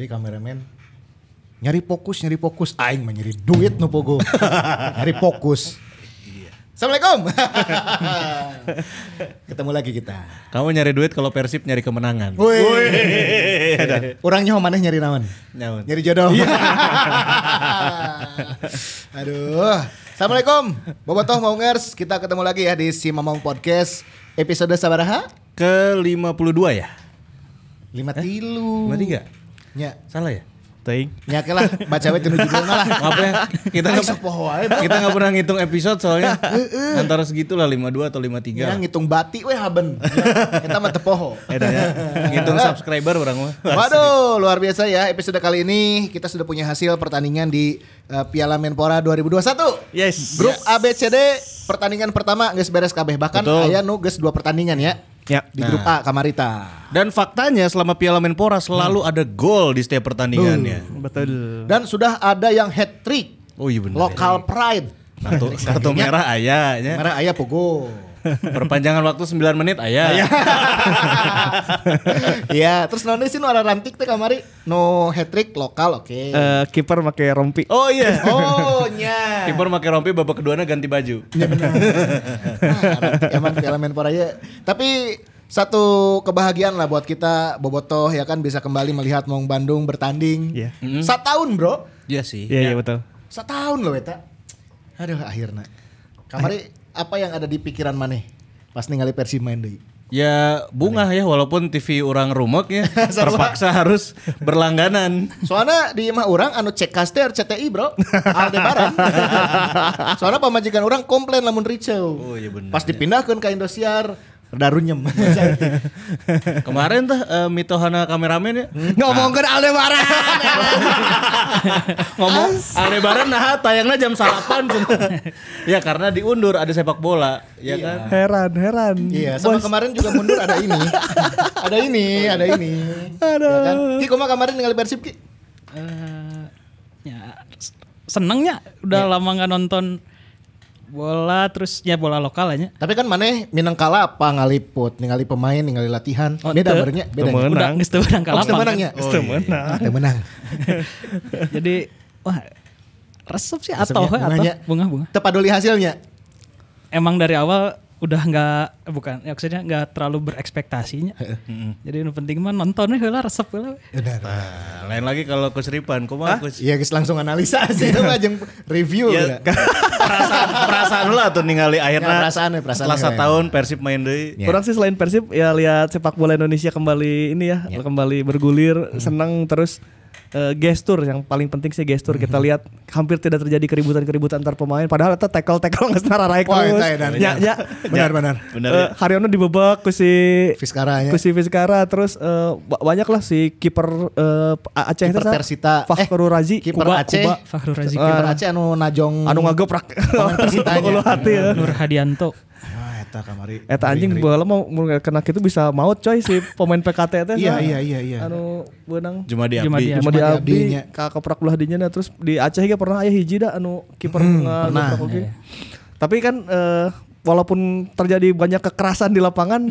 tadi kameramen nyari fokus nyari fokus aing mah nyari duit nu pogo nyari fokus iya. Assalamualaikum. Ketemu lagi kita. Kamu nyari duit kalau Persib nyari kemenangan. Wih. Orang nyawa mana nyari naon? Nyari jodoh. Iya. Aduh. Assalamualaikum. Bobotoh mau ngers. Kita ketemu lagi ya di Si maung Podcast. Episode sabaraha? Ke 52 ya? 53. Eh? 53. Ya. Salah ya? Teng. Ya lah, baca we tujuh judulnya lah. ya? Kita nggak poho Kita nggak pernah ngitung episode soalnya. antara segitulah lah dua atau lima 53. Ya ngitung bati weh haben. Kita mah tepoho. poho. Eh, ya. Ngitung subscriber orang mah. Waduh, luar biasa ya episode kali ini kita sudah punya hasil pertandingan di uh, Piala Menpora 2021. Yes. Grup yes. ABCD pertandingan pertama geus beres kabeh bahkan ayah nu dua pertandingan ya. Ya. Di nah. grup A nah. Kamarita. Dan faktanya selama Piala Menpora selalu hmm. ada gol di setiap pertandingannya. Uh, betul. Dan sudah ada yang hat trick. Oh iya benar. Lokal pride. Kartu, kartu merah ayahnya. Merah ayah pogo. Perpanjangan waktu 9 menit aya. Iya. iya, terus naon sih orang ada rantik teh kamari? No hat trick lokal oke. Okay. Uh, eh, kiper make rompi. Oh iya. Yeah. oh nya. Kiper make rompi babak keduanya ganti baju. Iya benar. Ah, emang Piala ya. Tapi satu kebahagiaan lah buat kita bobotoh ya kan bisa kembali melihat Mong Bandung bertanding. Iya. Yeah. Mm -hmm. Satu tahun, Bro. Iya sih. Iya, yeah, iya yeah, betul. tahun loh eta. Aduh akhirnya. Kamari apa yang ada di pikiran mana pas ningali versi main deh? Ya bunga ya walaupun TV orang rumok ya terpaksa harus berlangganan. Soalnya di imah orang anu cek kaster CTI bro Aldebaran. Soalnya pemajikan orang komplain lamun ricau. Oh iya benar. Pas ya. dipindahkan ke Indosiar Rada runyem. Kemarin tuh uh, eh, mitohana kameramen ya. Hmm? Ngomongkan nah. Aldebaran. Ngomong Aldebaran nah tayangnya jam salapan. ya karena diundur ada sepak bola. Ya iya. kan? Heran, heran. Iya sama Boys. kemarin juga mundur ada ini. ada ini, ada ini. iya Ya kan? Ki, koma kemarin tinggal Persib Ki? Uh, ya senengnya udah ya. lama nggak nonton bola terusnya bola lokal aja. Tapi kan mana kalah apa ngaliput, ningali pemain, ningali latihan. Oh, beda barunya, beda. Menang. Udah menang kalah. Oh, menang ya. Geus oh, iya, iya. menang. Teu menang. Jadi wah resep sih atau atau bunga-bunga. Tepat dulu hasilnya. Emang dari awal udah nggak eh, bukan ya maksudnya nggak terlalu berekspektasinya hmm. jadi yang penting mah nonton nih lah resep lah nah, lain lagi kalau keseripan kok mah iya guys langsung analisa sih itu aja review ya, kan. perasaan perasaan lah tuh ningali akhirnya ya, perasaan ya perasaan setelah ya. tahun persib main deh ya. kurang sih selain persib ya lihat sepak bola Indonesia kembali ini ya, ya. kembali bergulir hmm. seneng terus uh, gestur yang paling penting sih gestur kita mm-hmm. lihat hampir tidak terjadi keributan-keributan antar pemain padahal itu tackle tackle nggak setara raik Wah, ya, ya ya benar benar ya, benar uh, Haryono dibebek ku si Fiskara ya. ku si Fiskara terus uh, banyak lah si kiper uh, Aceh kiper Persita eh, Razi kiper Aceh Kuba. Razi kiper Aceh anu najong anu ngagoprak pemain Persita ya. Nur Hadianto Eta kamari. Eta anjing baheula mau kena itu bisa maut coy si pemain PKT teh. Iya iya iya iya. Anu benang. Cuma di Abdi. cuma di Abdi. Ka keprak belah dinya terus di Aceh ge pernah ayah hiji da anu kiper hmm, ngeprak oge. Iya. Tapi kan eh, walaupun terjadi banyak kekerasan di lapangan,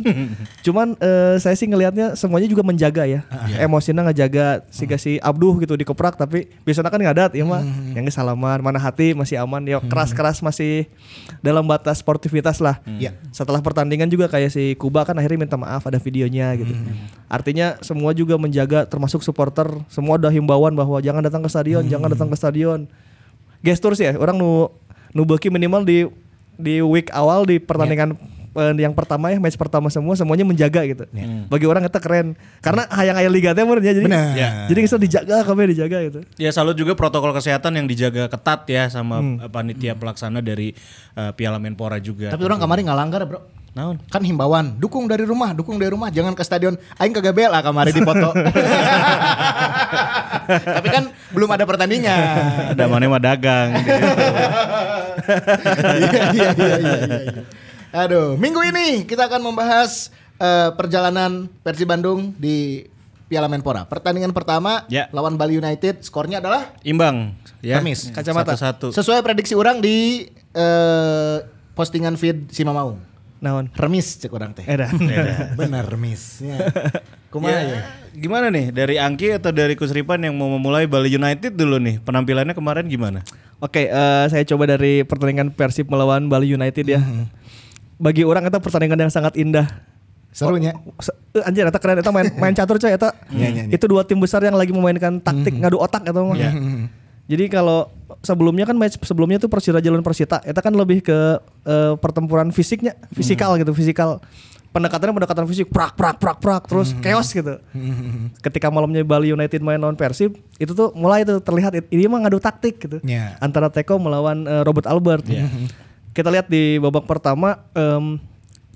cuman uh, saya sih ngelihatnya semuanya juga menjaga ya, yeah. Iya. emosinya ngejaga sih hmm. si Abduh gitu dikeprak tapi biasanya kan ngadat ya mah, hmm. yang salaman mana hati masih aman ya hmm. keras keras masih dalam batas sportivitas lah. Hmm. Yeah. Setelah pertandingan juga kayak si Kuba kan akhirnya minta maaf ada videonya gitu. Hmm. Artinya semua juga menjaga termasuk supporter semua ada himbauan bahwa jangan datang ke stadion, hmm. jangan datang ke stadion. Gestur sih ya orang nu minimal di di week awal di pertandingan yeah. Iya. yang pertama ya match pertama semua semuanya menjaga gitu. Yeah. Hmm. Bagi orang kita keren karena iya. hayang-hayang liga teh ya jadi Bener. Yeah. jadi kita dijaga kami dijaga gitu. Ya salut juga protokol kesehatan yang dijaga ketat ya sama hmm. Eh, panitia pelaksana dari uh, Piala Menpora juga. Tapi orang gitu. kemarin nggak langgar, Bro. Naon? Kan himbauan, dukung dari rumah, dukung dari rumah, jangan ke stadion. Aing ke kagak kemarin di foto. Tapi kan belum ada pertandingnya. ada mana mah dagang. Gitu. Iya, iya, iya, iya Aduh, minggu ini kita akan membahas uh, perjalanan Persib Bandung di Piala Menpora. Pertandingan pertama ya. lawan Bali United skornya adalah imbang ya. Kamis, kacamata. Satu, satu. Sesuai prediksi orang di uh, postingan feed si Mamaung naon remis cek orang teh ada benar remis ya. Kuma ya, ya, gimana nih dari Angki atau dari Kusripan yang mau memulai Bali United dulu nih penampilannya kemarin gimana oke okay, uh, eh, saya coba dari pertandingan Persib melawan Bali United ya mm -hmm. bagi orang itu pertandingan yang sangat indah serunya oh, oh eh, anjir itu keren itu main main catur coy itu mm -hmm. itu dua tim besar yang lagi memainkan taktik mm -hmm. ngadu otak atau mah yeah. Mm-hmm. jadi kalau sebelumnya kan match sebelumnya tuh Persira jalan Persita itu kan lebih ke uh, pertempuran fisiknya fisikal hmm. gitu fisikal pendekatannya pendekatan fisik prak prak prak prak terus hmm. chaos gitu hmm. ketika malamnya Bali United main lawan Persib itu tuh mulai itu terlihat ini emang ngadu taktik gitu yeah. antara Teko melawan uh, Robert Albert yeah. kita lihat di babak pertama um,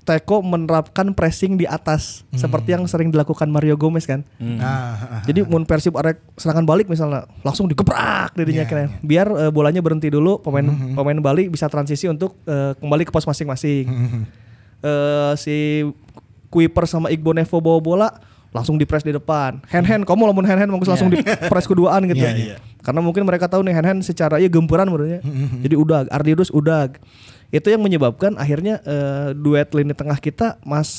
Teko menerapkan pressing di atas hmm. seperti yang sering dilakukan Mario Gomez kan. Hmm. Ah, ah, ah. Jadi mun Persib arek serangan balik misalnya langsung digeprak dirinya yeah, iya, Yeah. Biar uh, bolanya berhenti dulu pemain mm -hmm. pemain balik bisa transisi untuk uh, kembali ke pos masing-masing. Mm -hmm. uh, si Kuiper sama Igbo Nevo bawa bola langsung di press di depan. Hand hand hmm. kamu lamun hand hand mau langsung yeah. di iya. press keduaan gitu. Yeah, yeah. Karena mungkin mereka tahu nih hand hand secara ya gempuran menurutnya. Mm -hmm. Jadi udah Ardirus udah itu yang menyebabkan akhirnya uh, duet lini tengah kita Mas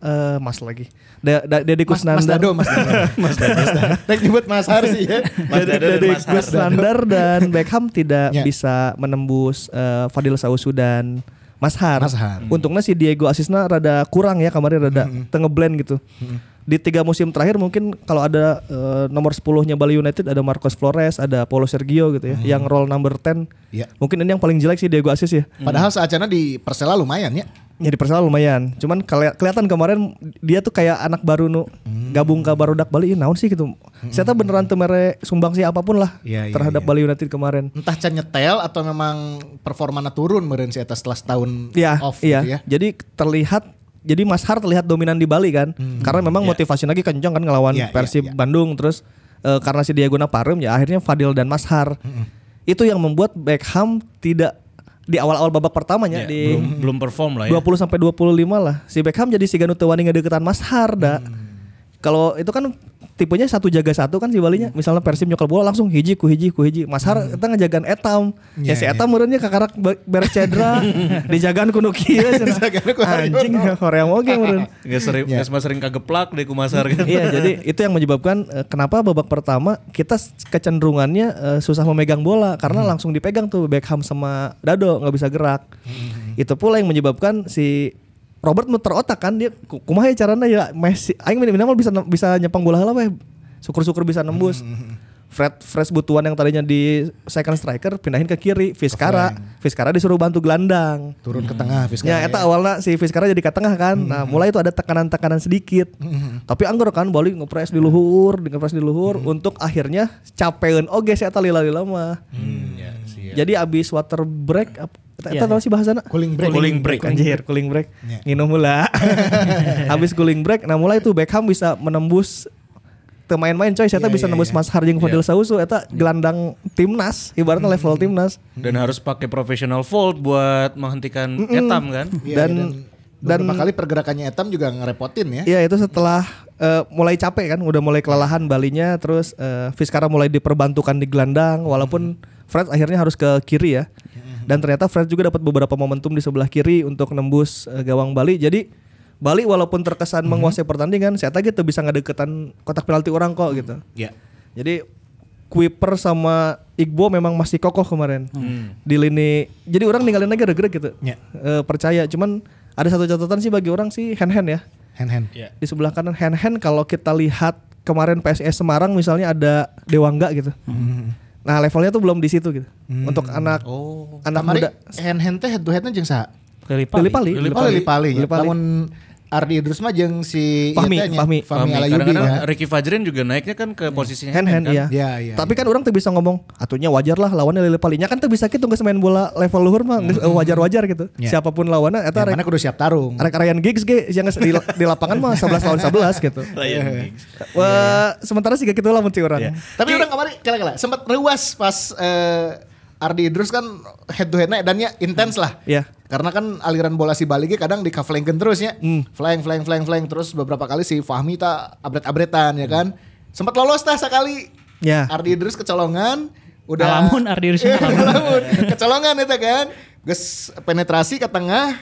uh, Mas lagi da, da, Dede Kusnandar Mas, Mas Dado Mas Dado Mas iya. Dado Mas Har sih ya Mas Dado Dede Kusnandar dan Beckham tidak yeah. bisa menembus uh, Fadil Sausu dan Mas Har. Mas Har. Untungnya si Diego Asisna rada kurang ya kemarin rada -hmm. tengeblend gitu. -hmm di tiga musim terakhir mungkin kalau ada uh, nomor 10-nya Bali United ada Marcos Flores, ada Paulo Sergio gitu ya, hmm. yang role number 10. Ya. Mungkin ini yang paling jelek sih Diego Asis ya. Hmm. Padahal seacana di Persela lumayan ya. Ya di Persela lumayan. Cuman kelihatan kemarin dia tuh kayak anak baru nu hmm. gabung ke Barudak Bali, naon sih gitu. Hmm. saya Saya beneran temere sumbang sih apapun lah ya, terhadap ya, ya. Bali United kemarin. Entah can nyetel atau memang performanya turun meren si atas setelah setahun ya, off ya. gitu ya. Jadi terlihat jadi Mas Har terlihat dominan di Bali kan hmm. karena memang yeah. motivasi lagi kencang kan ngelawan yeah, ya, Persib yeah, yeah. Bandung terus uh, karena si Diego Naparum ya akhirnya Fadil dan Mas Har hmm. itu yang membuat Beckham tidak di awal-awal babak pertamanya yeah, di belum belum perform lah ya. 20 sampai 25 lah. Si Beckham jadi si Ganu Tewani ngedeketan Mas Har Hmm kalau itu kan tipenya satu jaga satu kan si balinya hmm. misalnya Persib nyokel bola langsung hiji ku hiji ku hiji Mas Har hmm. kita ngejagaan etam yeah, ya iya, si iya. etam yeah. meureunnya kakarak beres cedera dijagaan kuno kia anjing Korea oge meureun gak sering yeah. geus sering kageplak deh ku Mas Har gitu. iya jadi itu yang menyebabkan eh, kenapa babak pertama kita kecenderungannya uh, susah memegang bola karena hmm. langsung dipegang tuh Beckham sama Dado nggak bisa gerak hmm. itu pula yang menyebabkan si Robert muter otak kan dia kumaha ya caranya ya Messi aing minimal bisa bisa nyepang bola lah syukur-syukur bisa nembus hmm, hmm, hmm, Fred Fresh butuhan yang tadinya di second striker pindahin ke kiri Fiskara Fiskara disuruh bantu gelandang turun ke tengah Fiskara ya eta ya. awalnya si Fiskara jadi ke tengah kan nah mulai itu ada tekanan-tekanan sedikit tapi anggur kan balik ngepres di luhur ngepres di luhur untuk akhirnya capeun oge si eta lila-lila mah ya, jadi abis water break kita yeah. Iya, iya. sih bahasana? Cooling break. Cooling break. Anjir, cooling break. Yeah. Nginum mula. Habis cooling break, nah mulai tuh Beckham bisa menembus main-main coy, saya yeah, bisa yeah, nembus yeah. Mas Harjing iya. Fadil yeah. Sausu, eta gelandang timnas, ibaratnya hmm. level timnas. Dan harus pakai professional fold buat menghentikan mm -mm. etam kan? Yeah, dan, dan dan kali pergerakannya etam juga ngerepotin ya. Iya itu setelah uh, mulai capek kan, udah mulai kelelahan balinya, terus uh, mulai diperbantukan di gelandang, walaupun mm -hmm. Fred akhirnya harus ke kiri ya. Dan ternyata Fred juga dapat beberapa momentum di sebelah kiri untuk nembus uh, gawang Bali. Jadi Bali walaupun terkesan mm-hmm. menguasai pertandingan, saya tadi gitu bisa ngedeketan kotak penalti orang kok gitu. Iya. Yeah. Jadi Kuiper sama Igbo memang masih kokoh kemarin mm. di lini. Jadi orang ninggalin aja gara-gara gitu. Yeah. Ya. uh, percaya, cuman ada satu catatan sih bagi orang sih hand hand ya. Hand hand. Yeah. Di sebelah kanan hand hand kalau kita lihat kemarin PSS Semarang misalnya ada Dewangga gitu. Hmm Nah levelnya tuh belum di situ gitu. Hmm. Untuk anak oh. anak Kamari muda. Hand hand teh head to headnya Lili pali. Lili pali. Lili pali. Lili pali. Lili pali. Lili pali. Lili pali. Lili pali. Ardi Idrus mah jeung si Fahmi, iya Fahmi, Fahmi, Fahmi. Kadang -kadang ya. Ricky Fajrin juga naiknya kan ke posisinya hand hand, kan? iya. Ya, iya. Tapi iya. kan orang tuh bisa ngomong, atunya wajar lah lawannya Lele Palinya kan tuh bisa gitu nggak main bola level luhur mah mm hmm. wajar-wajar gitu. Yeah. Siapapun lawannya eta ya, mana kudu siap tarung. Arek Ryan Giggs ge yang di, di lapangan mah 11 lawan 11 gitu. Ryan iya. Giggs. Wah, iya. sementara sih gak gitu lah mun orang. Yeah. Tapi orang iya. kemarin kala-kala sempat ruas pas uh, Ardi Idrus kan head to headnya dan ya intens hmm. lah. Iya. Yeah. Karena kan aliran bola si Baligi kadang di kaflengken terus ya. Mm. Flying, flying, flying, flying terus beberapa kali si Fahmi tak abret-abretan ya kan. Sempat lolos tah sekali. Ya. Yeah. Ardi Idrus kecolongan. Udah. Alamun Ardi Idrus. Ya, alamun. kecolongan itu kan. Ges penetrasi ke tengah.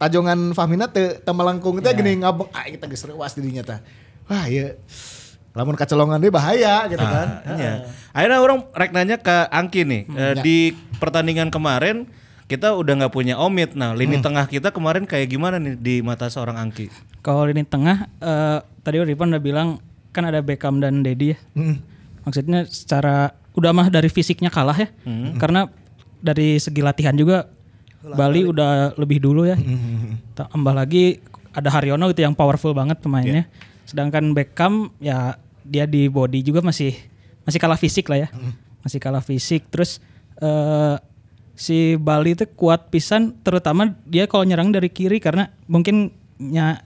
Tajongan Fahmina te, te itu yeah. gini ngabek. Ah kita geus rewas dirinya tah. Wah ya. Lamun kecolongan dia bahaya gitu ah, kan. Iya. Ah. Akhirnya orang rek nanya ke Angki nih hmm, uh, di pertandingan kemarin kita udah nggak punya omit. Nah, lini hmm. tengah kita kemarin kayak gimana nih di mata seorang Angki? Kalau lini tengah uh, tadi Rifan udah bilang kan ada Beckham dan Dedi ya. Hmm. Maksudnya secara udah mah dari fisiknya kalah ya. Hmm. hmm. Karena dari segi latihan juga Bali udah lebih dulu ya. Hmm. Tambah lagi ada Haryono itu yang powerful banget pemainnya. Yeah. Sedangkan Beckham ya dia di body juga masih masih kalah fisik lah ya hmm. masih kalah fisik terus uh, si Bali itu kuat pisan terutama dia kalau nyerang dari kiri karena mungkin nya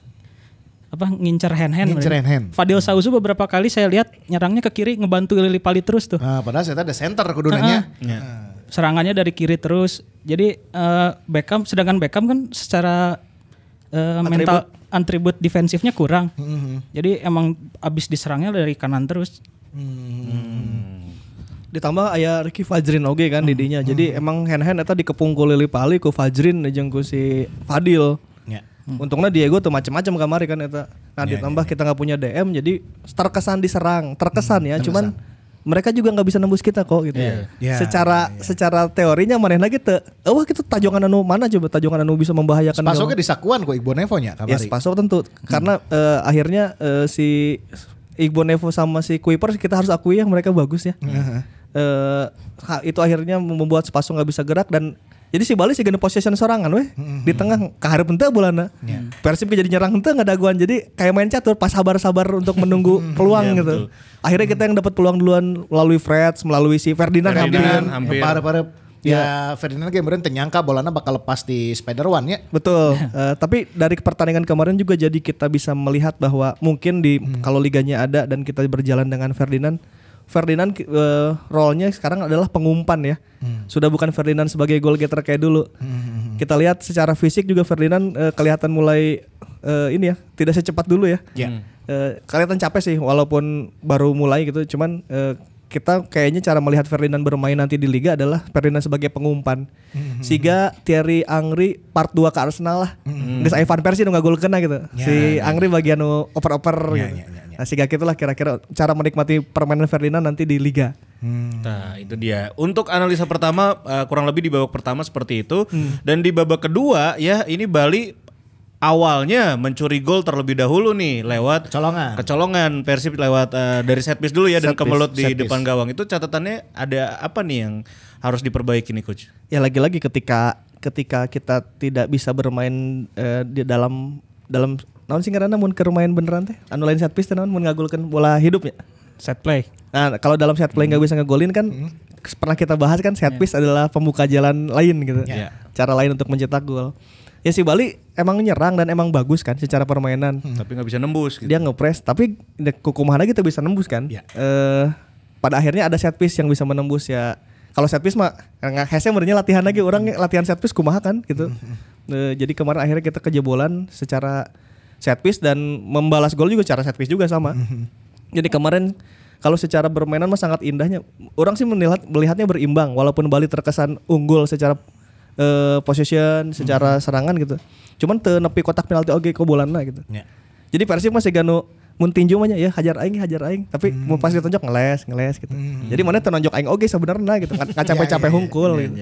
apa ngincer hand hand ngincer hand hand Fadil hmm. Sauzu beberapa kali saya lihat nyerangnya ke kiri ngebantu Lili Pali terus tuh nah, padahal saya ada center kedudukannya uh, yeah. Iya. serangannya dari kiri terus jadi uh, eh, Beckham sedangkan Beckham kan secara uh, Atribut. mental atribut defensifnya kurang mm -hmm. jadi emang abis diserangnya dari kanan terus Hmm. Ditambah ayah Ricky Fajrin oge kan hmm. Jadi hmm. emang hand-hand itu dikepung lili pali ku Fajrin jeung ku si Fadil. Ya. Hmm. Untungnya Diego tuh macam-macam kamari kan itu Nah, ya, ya ditambah ya, ya. kita nggak punya DM jadi terkesan diserang, terkesan hmm. ya, terkesan. cuman mereka juga nggak bisa nembus kita kok gitu. Yeah. Yeah. Secara yeah. Ya. secara teorinya mana lagi gitu. Wah oh, kita tajongan anu mana coba tajongan anu bisa membahayakan. pasoknya disakuan kok Ibu Nevo nya. Ya pasok tentu hmm. karena uh, akhirnya uh, si Igbo Nevo sama si Kuiper kita harus akui ya mereka bagus ya. Uh-huh. Uh, itu akhirnya membuat Sepasung nggak bisa gerak dan jadi si Bali sih gana possession sorangan weh. Mm-hmm. Di tengah kaharep henteu bolana. Yeah. Persib jadi nyerang henteu nggak daguan. Jadi kayak main catur pas sabar-sabar untuk menunggu iya, peluang yeah, gitu. Betul. Akhirnya kita yang dapat peluang duluan melalui Freds melalui si Ferdinand, Ferdinand hampir. hampir. Parep, parep Ya, ya, Ferdinand kemarin ternyangka bolanya bakal lepas di spider One ya. Betul. uh, tapi dari pertandingan kemarin juga jadi kita bisa melihat bahwa mungkin di hmm. kalau liganya ada dan kita berjalan dengan Ferdinand Ferdinand uh, role-nya sekarang adalah pengumpan ya. Hmm. Sudah bukan Ferdinand sebagai goal getter kayak dulu. Hmm. hmm, hmm, hmm. Kita lihat secara fisik juga Ferdinand uh, kelihatan mulai uh, ini ya, tidak secepat dulu ya. Yeah. Ya. Uh, kelihatan capek sih walaupun baru mulai gitu, cuman uh, kita kayaknya cara melihat Ferdinand bermain nanti di liga adalah Ferdinand sebagai pengumpan. Mm -hmm. Siga Thierry Angri part 2 ke Arsenal lah. Mm -hmm. Des Ivan Persie nggak gol kena gitu. Yeah, si yeah, ya, ya. Angri bagian nu oper-oper yeah, gitu. Yeah, yeah, yeah. Nah, Siga itulah kira-kira cara menikmati permainan Ferdinand nanti di liga. Hmm. Nah itu dia. Untuk analisa pertama uh, kurang lebih di babak pertama seperti itu hmm. dan di babak kedua ya ini Bali awalnya mencuri gol terlebih dahulu nih lewat kecolongan. Kecolongan Persib lewat uh, dari set piece dulu ya dan kemelut di depan gawang. Itu catatannya ada apa nih yang harus diperbaiki nih coach? Ya lagi-lagi ketika ketika kita tidak bisa bermain uh, di dalam dalam namun sih karena mun keur beneran teh? Anu lain set piece teh naon mun bola hidupnya? Set play. Nah, kalau dalam set play nggak hmm. bisa ngegolin kan hmm. pernah kita bahas kan set yeah. piece adalah pembuka jalan lain gitu. Yeah. Cara lain untuk mencetak gol ya si Bali emang nyerang dan emang bagus kan secara permainan. Hmm. Tapi nggak bisa nembus. Gitu. Dia ngepres, tapi kukumahana kita bisa nembus kan. Ya. Uh, pada akhirnya ada set piece yang bisa menembus ya. Kalau set piece mah nggak hese latihan lagi orang latihan set piece kumaha kan gitu. Hmm. Uh, jadi kemarin akhirnya kita kejebolan secara set piece dan membalas gol juga cara set piece juga sama. Hmm. Jadi kemarin kalau secara bermainan mah sangat indahnya. Orang sih melihat melihatnya berimbang walaupun Bali terkesan unggul secara uh, possession secara hmm. serangan gitu. Cuman te nepi kotak penalti oke okay, bola gitu. Yeah. Jadi Persib masih ganu mun tinju mah ya hajar aing hajar aing tapi hmm. mau pas ditonjok ngeles ngeles gitu. Hmm. Jadi mana tenonjok aing oke okay, sebenarnya gitu nggak ya, capek-capek ya, hungkul ya, gitu.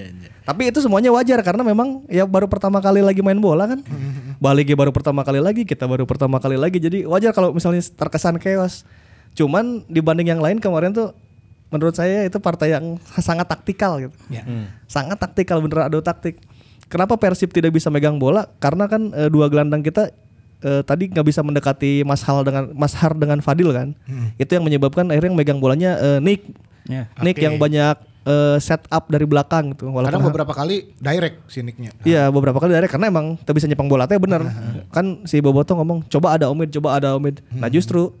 Tapi itu semuanya wajar karena memang ya baru pertama kali lagi main bola kan. Mm-hmm. Balik baru pertama kali lagi, kita baru pertama kali lagi. Jadi wajar kalau misalnya terkesan chaos. Cuman dibanding yang lain kemarin tuh menurut saya itu partai yang sangat taktikal gitu. Ya. Hmm. Sangat taktikal bener ada taktik. Kenapa Persib tidak bisa megang bola? Karena kan e, dua gelandang kita e, tadi nggak bisa mendekati Mas Hal dengan Mas Har dengan Fadil kan. Hmm. Itu yang menyebabkan akhirnya yang megang bolanya e, Nick. Ya. Nick okay. yang banyak e, set up dari belakang gitu. Walaupun karena beberapa kali direct si Nicknya. Iya beberapa kali direct karena emang tidak bisa nyepang bola Tapi bener. Uh Kan si Boboto ngomong coba ada Omid, coba ada Omid. Nah, hmm. Nah justru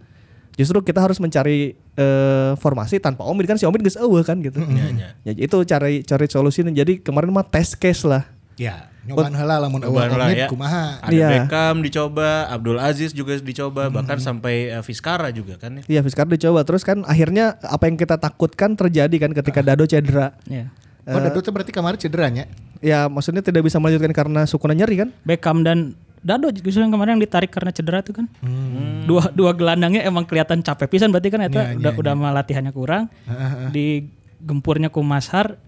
justru kita harus mencari uh, formasi tanpa Omid kan si Omid gak eueuh kan gitu. Mm-hmm. Ya, ya. ya, itu cari cari solusi nih. Jadi kemarin mah test case lah. Ya, nyobaan heula lamun eueuh Omid ya. kumaha. Ada ya. Beckham dicoba, Abdul Aziz juga dicoba, hmm bahkan sampai uh, eh, Fiskara juga kan ya. Iya, Fiskara dicoba. Terus kan akhirnya apa yang kita takutkan terjadi kan ketika uh. Dado cedera. Iya. Yeah. Oh, eh, Dado itu berarti kemarin cederanya? Ya, maksudnya tidak bisa melanjutkan karena sukunan nyeri kan? Beckham dan Dado justru yang kemarin yang ditarik karena cedera itu kan. Hmm. Dua dua gelandangnya emang kelihatan capek pisan berarti kan itu ya, iya, udah ya, udah ya. latihannya kurang. Ah, ah, ah. Di gempurnya Kumashar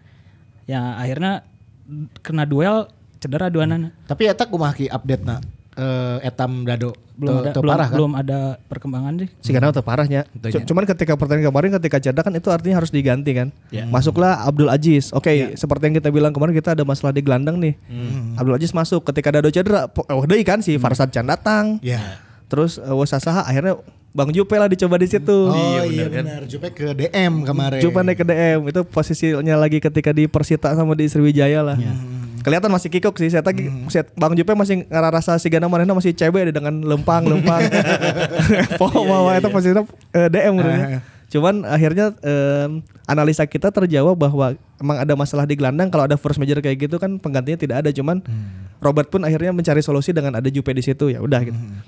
ya akhirnya kena duel cedera dua nana. Tapi eta kumaha ki update na uh, etam dado belum ada, belum, parah kan? belum ada perkembangan sih sih karena hmm. parahnya cuman ketika pertandingan kemarin ketika cedera kan itu artinya harus diganti kan yeah. Hmm. masuklah Abdul Aziz oke okay, ya. yeah. seperti yang kita bilang kemarin kita ada masalah di gelandang nih hmm. Abdul Aziz masuk ketika dado cedera oh deh kan si hmm. Farsad Chan datang yeah. terus uh, Wasasaha akhirnya Bang Jupe lah dicoba di situ. Oh iya, iya benar, iya Kan? Jupe ke DM kemarin. Jupe naik ke DM itu posisinya lagi ketika di Persita sama di Sriwijaya lah. Yeah. Hmm. Kelihatan masih kikuk sih. Saya tadi hmm. Bang Jupe masih ngerasa si Gana Moreno masih cewek dengan lempang-lempang. Iya, Pokok iya, mau iya, itu posisinya eh, DM uh, gitu ya. eh, eh. Cuman akhirnya um, analisa kita terjawab bahwa emang ada masalah di gelandang kalau ada first major kayak gitu kan penggantinya tidak ada cuman hmm. Robert pun akhirnya mencari solusi dengan ada Jupe di situ ya udah gitu. Hmm.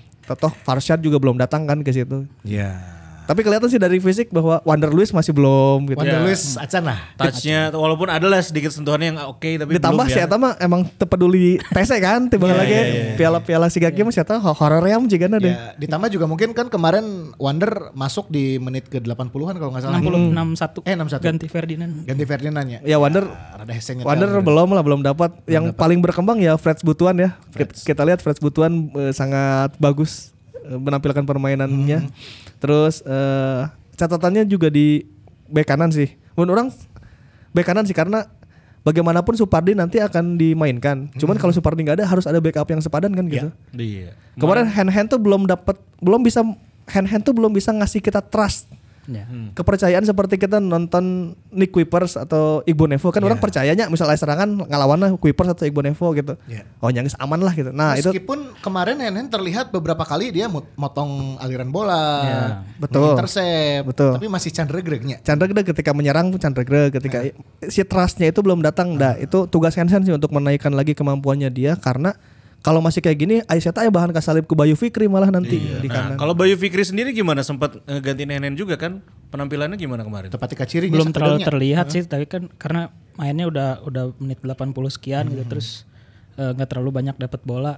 Farshad juga belum datang kan ke situ. Iya. Yeah tapi kelihatan sih dari fisik bahwa Wander Luis masih belum gitu. Wander ya. Luis acan lah. Touchnya walaupun ada lah sedikit sentuhannya yang oke okay, tapi ditambah belum, sih ya. mah emang terpeduli tese kan tiba yeah, lagi yeah, yeah, piala-piala si Gaki masih horror yang juga ada. Iya, ditambah juga mungkin kan kemarin Wander masuk di menit ke 80-an kalau nggak salah. 60 61. Hmm. Eh 61. Ganti Ferdinand. Ganti Ferdinand ya. Ya Wander ada ah, Wander belum lah belum dapat. Yang dapet. paling berkembang ya Freds Butuan ya. Freds. Kita, kita lihat Freds Butuan uh, sangat bagus eh, menampilkan permainannya. Hmm. Terus uh, catatannya juga di bek kanan sih. Menurut orang bek kanan sih karena bagaimanapun Supardi nanti akan dimainkan. Cuman hmm. kalau Supardi nggak ada harus ada backup yang sepadan kan gitu. Iya. Yeah. Kemarin hand hand tuh belum dapat belum bisa hand hand tuh belum bisa ngasih kita trust Ya. Hmm. Kepercayaan seperti kita nonton Nick Kuipers atau Igbo Nevo kan yeah. orang percayanya misalnya serangan ngelawannya Kuipers atau Igbo Nevo gitu. Yeah. Oh nyangis aman lah gitu. Nah, Meskipun itu kemarin Henen terlihat beberapa kali dia motong aliran bola, yeah. betul. Intercept, betul. Tapi masih Chandra Gregnya. Chandra Greg ketika menyerang Chandra Greg ketika yeah. si trustnya itu belum datang. Nah, uh. itu tugas Hansen sih untuk menaikkan lagi kemampuannya dia karena kalau masih kayak gini Aisyah ya bahan kasalib ke Bayu Fikri malah nanti iya. di nah, kanan. Nah, kalau Bayu Fikri sendiri gimana sempat ganti Nenen juga kan? Penampilannya gimana kemarin? Tepat ciri belum terlalu terlihat sih tapi kan karena mainnya udah udah menit 80 sekian gitu, hmm. gitu terus eh, nggak uh, terlalu banyak dapat bola.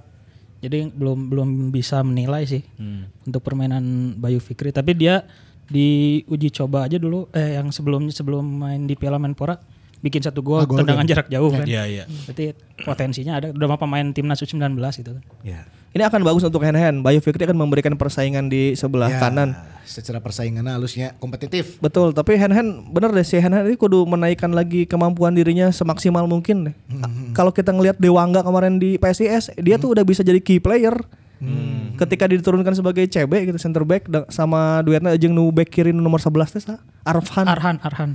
Jadi belum belum bisa menilai sih hmm. untuk permainan Bayu Fikri tapi dia di uji coba aja dulu eh yang sebelumnya sebelum main di Piala Menpora bikin satu gol, nah, tendangan jarak jauh kan. Iya, iya. Berarti potensinya ada udah pemain timnas U19 gitu kan. Iya. Ini akan bagus untuk hand hand. Bayu Fikri akan memberikan persaingan di sebelah yeah. kanan. Secara persaingan halusnya kompetitif. Betul, tapi Hen Hen bener deh si Hen Hen ini kudu menaikkan lagi kemampuan dirinya semaksimal mungkin deh. Hmm. Kalau kita ngelihat Dewangga kemarin di PSIS, dia hmm. tuh udah bisa jadi key player. Hmm. Ketika diturunkan sebagai CB gitu center back sama duetnya jeung nu back kiri nomor 11 teh Arfan. Arhan, Arhan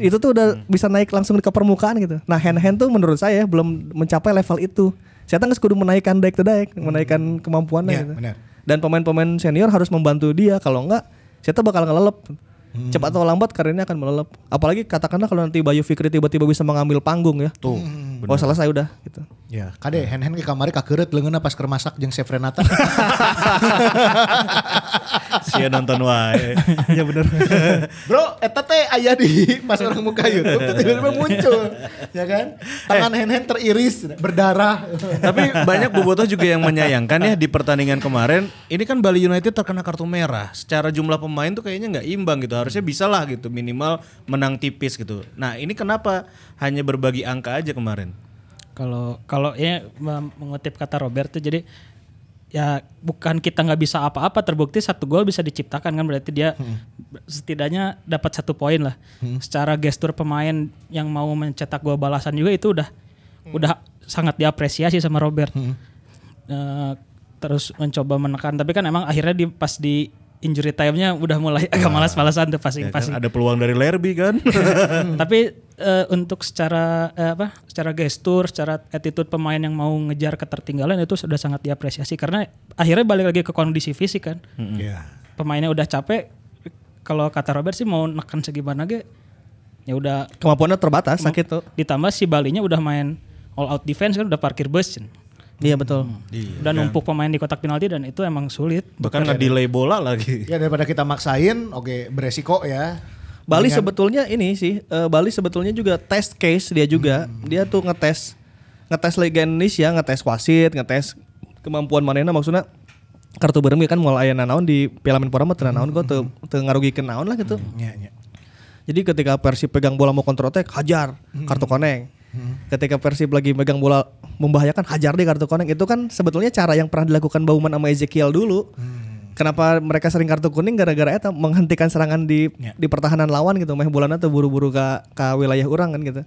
itu tuh udah hmm. bisa naik langsung ke permukaan gitu. Nah hand hand tuh menurut saya belum mencapai level itu. Saya tangis kudu menaikkan daik to daik, hmm. menaikkan kemampuannya. yeah, gitu. Dan pemain-pemain senior harus membantu dia. Kalau enggak, saya tuh bakal ngelelep. Hmm. Cepat atau lambat karirnya akan melelep. Apalagi katakanlah kalau nanti Bayu Fikri tiba-tiba bisa mengambil panggung ya. Tuh. Hmm. Oh selesai udah gitu. Ya, kade hmm. hand hen ke kamari kakeureut lengan pas kermasak jeng Chef Renata. Sia nonton wae. ya bener. Bro, eh teh aya di pas orang muka YouTube tiba-tiba muncul. Ya kan? Tangan eh. hand hen teriris, berdarah. Tapi banyak bobotoh juga yang menyayangkan ya di pertandingan kemarin, ini kan Bali United terkena kartu merah. Secara jumlah pemain tuh kayaknya nggak imbang gitu. Harusnya bisa lah gitu minimal menang tipis gitu. Nah, ini kenapa hanya berbagi angka aja kemarin? Kalau kalau ya mengutip kata Robert tuh jadi ya bukan kita nggak bisa apa-apa terbukti satu gol bisa diciptakan kan berarti dia hmm. setidaknya dapat satu poin lah hmm. secara gestur pemain yang mau mencetak gol balasan juga itu udah hmm. udah sangat diapresiasi sama Robert hmm. e, terus mencoba menekan tapi kan emang akhirnya di pas di injury time-nya udah mulai agak malas-malasan tuh passing ya Kan, ada peluang dari Lerby kan. Hmm. Tapi uh, untuk secara uh, apa? secara gestur, secara attitude pemain yang mau ngejar ketertinggalan itu sudah sangat diapresiasi karena akhirnya balik lagi ke kondisi fisik kan. Mm -hmm. yeah. Pemainnya udah capek kalau kata Robert sih mau neken segimana ge ya udah kemampuannya terbatas sakit tuh. Ditambah si Balinya udah main all out defense kan udah parkir bus. Iya hmm. betul. Hmm, iya, dan kan? numpuk pemain di kotak penalti dan itu emang sulit. Bahkan nggak delay bola lagi. Ya daripada kita maksain, oke okay, beresiko ya. Bali Dengan... sebetulnya ini sih, uh, Bali sebetulnya juga test case dia juga. Hmm. Dia tuh ngetes ngetes Liga ya ngetes wasit, ngetes kemampuan mana maksudnya kartu bermi kan mulai ayana naon di Piala Menpora mah naon kok tuh hmm. te, ngarugikeun naon lah gitu. Hmm, iya, iya. Jadi ketika Persib pegang bola mau kontrol attack, hajar hmm. kartu koneng hmm. ketika Persib lagi megang bola membahayakan hajar deh kartu kuning itu kan sebetulnya cara yang pernah dilakukan Bauman sama Ezekiel dulu hmm. kenapa mereka sering kartu kuning gara-gara itu menghentikan serangan di yeah. di pertahanan lawan gitu meh bulan tuh buru-buru ke ke wilayah orang kan gitu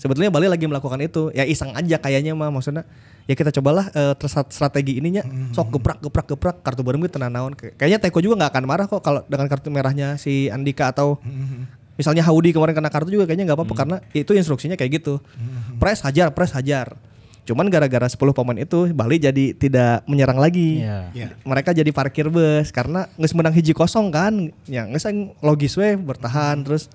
sebetulnya Bali lagi melakukan itu ya iseng aja kayaknya mah maksudnya ya kita cobalah uh, strategi ininya hmm. sok geprak geprak geprak kartu baru gitu tenang naon kayaknya Teko juga nggak akan marah kok kalau dengan kartu merahnya si Andika atau hmm misalnya Haudi kemarin kena kartu juga kayaknya nggak apa-apa hmm. karena itu instruksinya kayak gitu hmm. press hajar press hajar cuman gara-gara 10 pemain itu Bali jadi tidak menyerang lagi yeah. Yeah. mereka jadi parkir bus karena nggak menang hiji kosong kan ya nggak logis we bertahan hmm. terus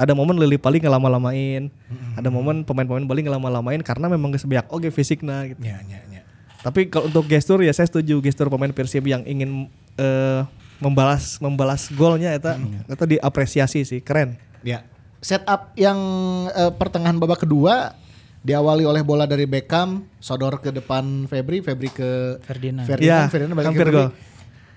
ada momen Lili Pali ngelama-lamain hmm. ada momen pemain-pemain Bali ngelama-lamain karena memang sebiak oke fisik nah gitu yeah, yeah, yeah. tapi kalau untuk gestur ya saya setuju gestur pemain Persib yang ingin uh, membalas membalas golnya itu ya, hmm. itu diapresiasi sih keren Ya. Setup yang uh, pertengahan babak kedua diawali oleh bola dari Beckham, sodor ke depan Febri, Febri ke Ferdinand. Ferdinand, ya, Ferdinand balik ke Febri.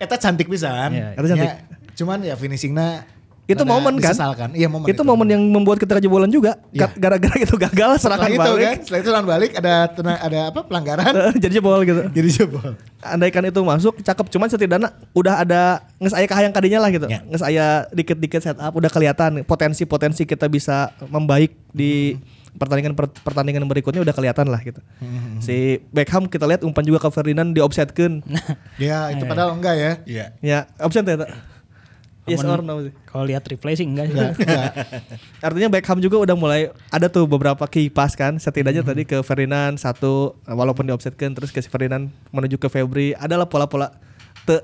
Eta cantik pisan. Ya, cantik. Ya, cuman ya finishingnya itu Ada momen kan iya momen itu, momen yang membuat kita kejebolan juga ya. gara-gara itu gagal serangan itu, balik kan? setelah itu serangan balik ada tenang, ada apa pelanggaran jadi jebol gitu jadi jebol andaikan itu masuk cakep cuman setidaknya udah ada nges aya kahayang kadinya lah gitu ya. nges dikit-dikit setup udah kelihatan potensi-potensi kita bisa membaik di hmm pertandingan pertandingan berikutnya udah kelihatan lah gitu. Hmm. Si Beckham kita lihat umpan juga ke Ferdinand di offset kan. ya itu iya. padahal enggak ya. Iya. Ya, offset ya. Yes or no sih. Kalau lihat replay sih enggak Artinya Beckham juga udah mulai ada tuh beberapa kipas kan. Setidaknya mm -hmm. tadi ke Ferdinand satu walaupun diopsetkan terus ke Ferdinand menuju ke Febri. Adalah pola-pola te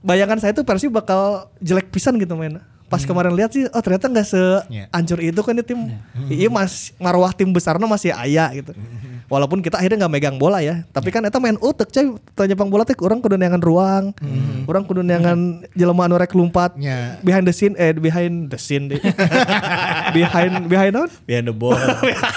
bayangan saya tuh Persib bakal jelek pisan gitu main pas hmm. kemarin lihat sih oh ternyata nggak seancur iya. yeah. itu kan ya tim yeah. Hmm. iya mas marwah tim besarnya masih ayah gitu hmm. walaupun kita akhirnya nggak megang bola ya tapi yeah. kan itu main utek cuy tanya pang bola tuh orang kudu neangan ruang hmm. orang kudu neangan hmm. jelema anu rek yeah. behind the scene eh behind the scene deh. behind behind on behind the ball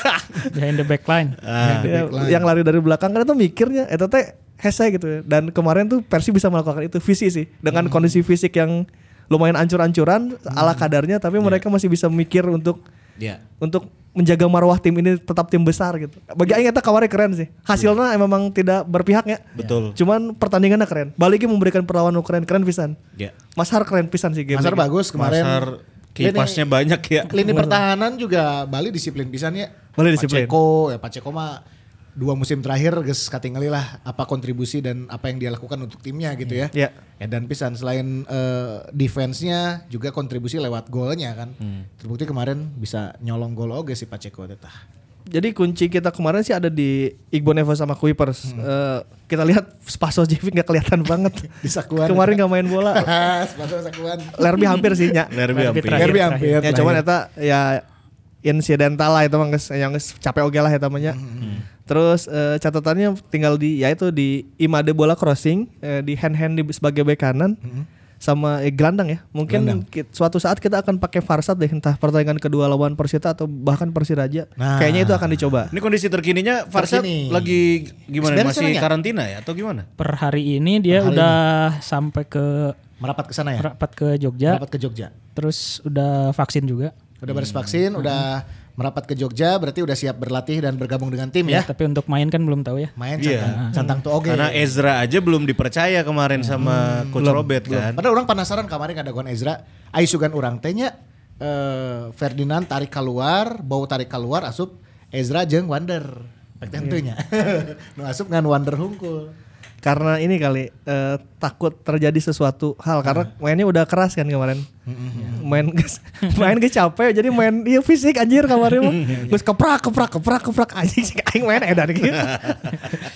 behind the backline line, ah, iya, yang lari dari belakang kan itu mikirnya itu teh hese gitu dan kemarin tuh Persi bisa melakukan itu visi sih dengan hmm. kondisi fisik yang lumayan ancur-ancuran hmm. ala kadarnya tapi yeah. mereka masih bisa mikir untuk yeah. untuk menjaga marwah tim ini tetap tim besar gitu. Bagi aing iya. eta kawari keren sih. Hasilnya yeah. memang tidak berpihak ya. Betul. Iya. Cuman pertandingannya keren. Baliknya memberikan perlawanan keren keren pisan. Yeah. Mashar keren pisan sih game. Mashar bagus kemarin. Mashar kipasnya banyak ya. Lini pertahanan juga Bali disiplin pisan ya. Bali disiplin. Paceko ya Paceko mah dua musim terakhir guys katingali lah apa kontribusi dan apa yang dia lakukan untuk timnya gitu ya. Iya. Yeah. Ya dan pisan selain uh, defense-nya juga kontribusi lewat golnya kan. Hmm. Terbukti kemarin bisa nyolong gol oge si Pacheco tetah. Jadi kunci kita kemarin sih ada di Igbo Nevo sama Kuipers. Hmm. Uh, kita lihat Spaso Jevic nggak kelihatan banget. di Sakuan. Kemarin nggak main bola. Spaso Sakuan. Lerby hampir sih nyak Lerby hampir. Lerby hampir. Ya cuman eta ya insidental lah itu mah yang capek oge lah ya tamanya. Hmm. hmm. Terus uh, catatannya tinggal di yaitu di Imade Bola Crossing uh, di hand hand di sebagai bek kanan. Mm -hmm. Sama eh, gelandang ya. Mungkin gelandang. suatu saat kita akan pakai Farsat deh entah pertandingan kedua lawan Persita atau bahkan Persiraja. Nah. Kayaknya itu akan dicoba. Ini kondisi terkininya Farsat Terkini. lagi gimana Sebenarnya masih ya? karantina ya atau gimana? Per hari ini dia hari udah ini. sampai ke merapat ke sana ya. Merapat ke Jogja. Merapat ke Jogja. Terus udah vaksin juga. Udah beres vaksin, hmm. udah hmm merapat ke Jogja berarti udah siap berlatih dan bergabung dengan tim ya. ya? Tapi untuk main kan belum tahu ya. Main iya. cantang, yeah. Hmm. cantang, cantang tuh oke. Okay. Karena Ezra aja belum dipercaya kemarin hmm. sama coach belum, Robert belum. kan. Padahal orang penasaran kemarin ada Gon Ezra, aisugan orang tanya eh, Ferdinand tarik keluar, bau tarik keluar asup Ezra jeng Wander. tentunya. Iya. Yeah. asup ngan Wander hungkul karena ini kali uh, takut terjadi sesuatu hal karena hmm. mainnya udah keras kan kemarin. Mm -hmm. hmm main guys main guys capek jadi main iya fisik anjir kamarnya mah terus keprak keprak keprak keprak anjing sih aing main edan gitu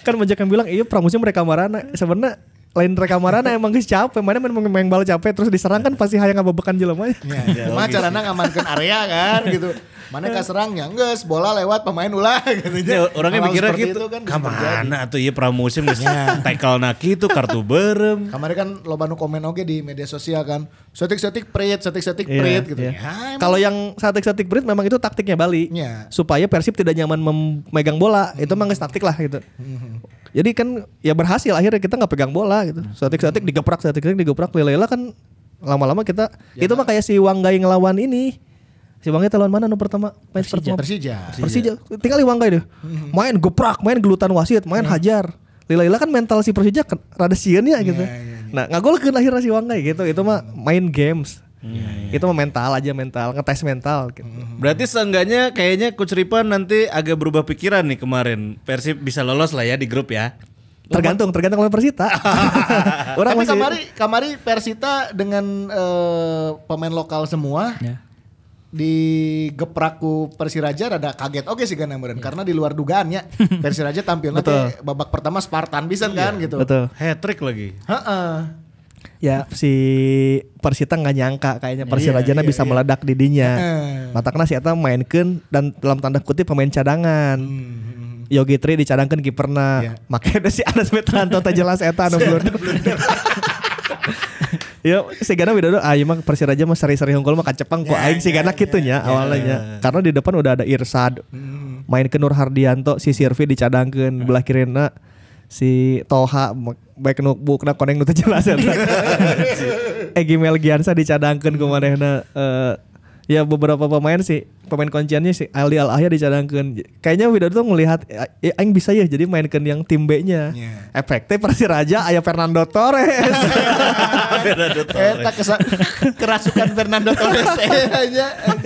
kan banyak yang bilang iya promosi mereka marana sebenarnya lain mereka marana emang guys capek mana main main bal capek terus diserang kan pasti hayang ngabebekan jelema ya, ya, mah carana area kan gitu Mana ke serangnya? enggak bola lewat pemain ulah iya, gitu. Ya, orangnya mikirnya gitu. Kan mana tuh iya pramusim geus tackle na kitu kartu berem. Kamari kan loba nu komen oke di media sosial kan. Setik-setik prit, setik-setik iya, prit gitu. Iya. Ya, Kalau yang setik-setik prit memang itu taktiknya Bali. Ya. Supaya Persib tidak nyaman memegang bola, itu memang taktik lah gitu. Mm-hmm. Jadi kan ya berhasil akhirnya kita nggak pegang bola gitu. Setik-setik digeprak, setik-setik digeprak, lelela kan lama-lama kita ya, itu mah nah. kayak si Wanggai ngelawan ini Si Wangge lawan mana nu pertama? Main Persija. Pertama. Persija. Persija. Persija. Tinggal Wangge deh. Mm-hmm. Main geprak, main gelutan wasit, main hmm. hajar. Lila-lila kan mental si Persija kan rada sieun ya iya, gitu. Yeah, yeah, yeah. Nah, ngagolkeun akhirnya si Wangge gitu. Itu mah main games. Yeah, yeah. Iya. Itu mah mental aja mental, ngetes mental gitu. Mm-hmm. Berarti seenggaknya kayaknya Coach Ripan nanti agak berubah pikiran nih kemarin. Persib bisa lolos lah ya di grup ya. Tergantung, tergantung lawan Persita. Orang Tapi masih... kamari kamari Persita dengan uh, pemain lokal semua. Yeah di gepraku Persiraja rada kaget oke sih kan yeah. Iya. karena di luar dugaannya Persiraja tampil nanti babak pertama Spartan bisa yeah. kan gitu. Betul. Hat trick lagi. Heeh. Ya si Persita nggak nyangka kayaknya Persiraja yeah, yeah, bisa yeah. meledak di dinya. Uh. Matakna si Eta mainkan dan dalam tanda kutip pemain cadangan. Hmm. hmm, hmm. Yogi Tri dicadangkan kiperna. Yeah. Makanya si Anas Metranto jelas Eta ya Gana beda doa ayeuna mah aja mah sari-sari hungkul mah kacepang kok ya, aing ya, Gana ya, gitu nya awalnya. Karena di depan udah ada Irsad. Hmm. Main ke Nur Hardianto si Sirvi dicadangkan Belah belah kirina si Toha baik nu bukna koneng nu teu jelas ya. Egi Melgiansa dicadangkeun kumanehna uh, ya beberapa pemain sih pemain kunciannya sih Ali Al Ahya dicadangkan kayaknya Widodo tuh melihat eh, eh, aing bisa ya jadi mainkan yang tim B nya yeah. efektif pasti raja ayah Fernando Torres Fernando Torres eh, kerasukan Fernando Torres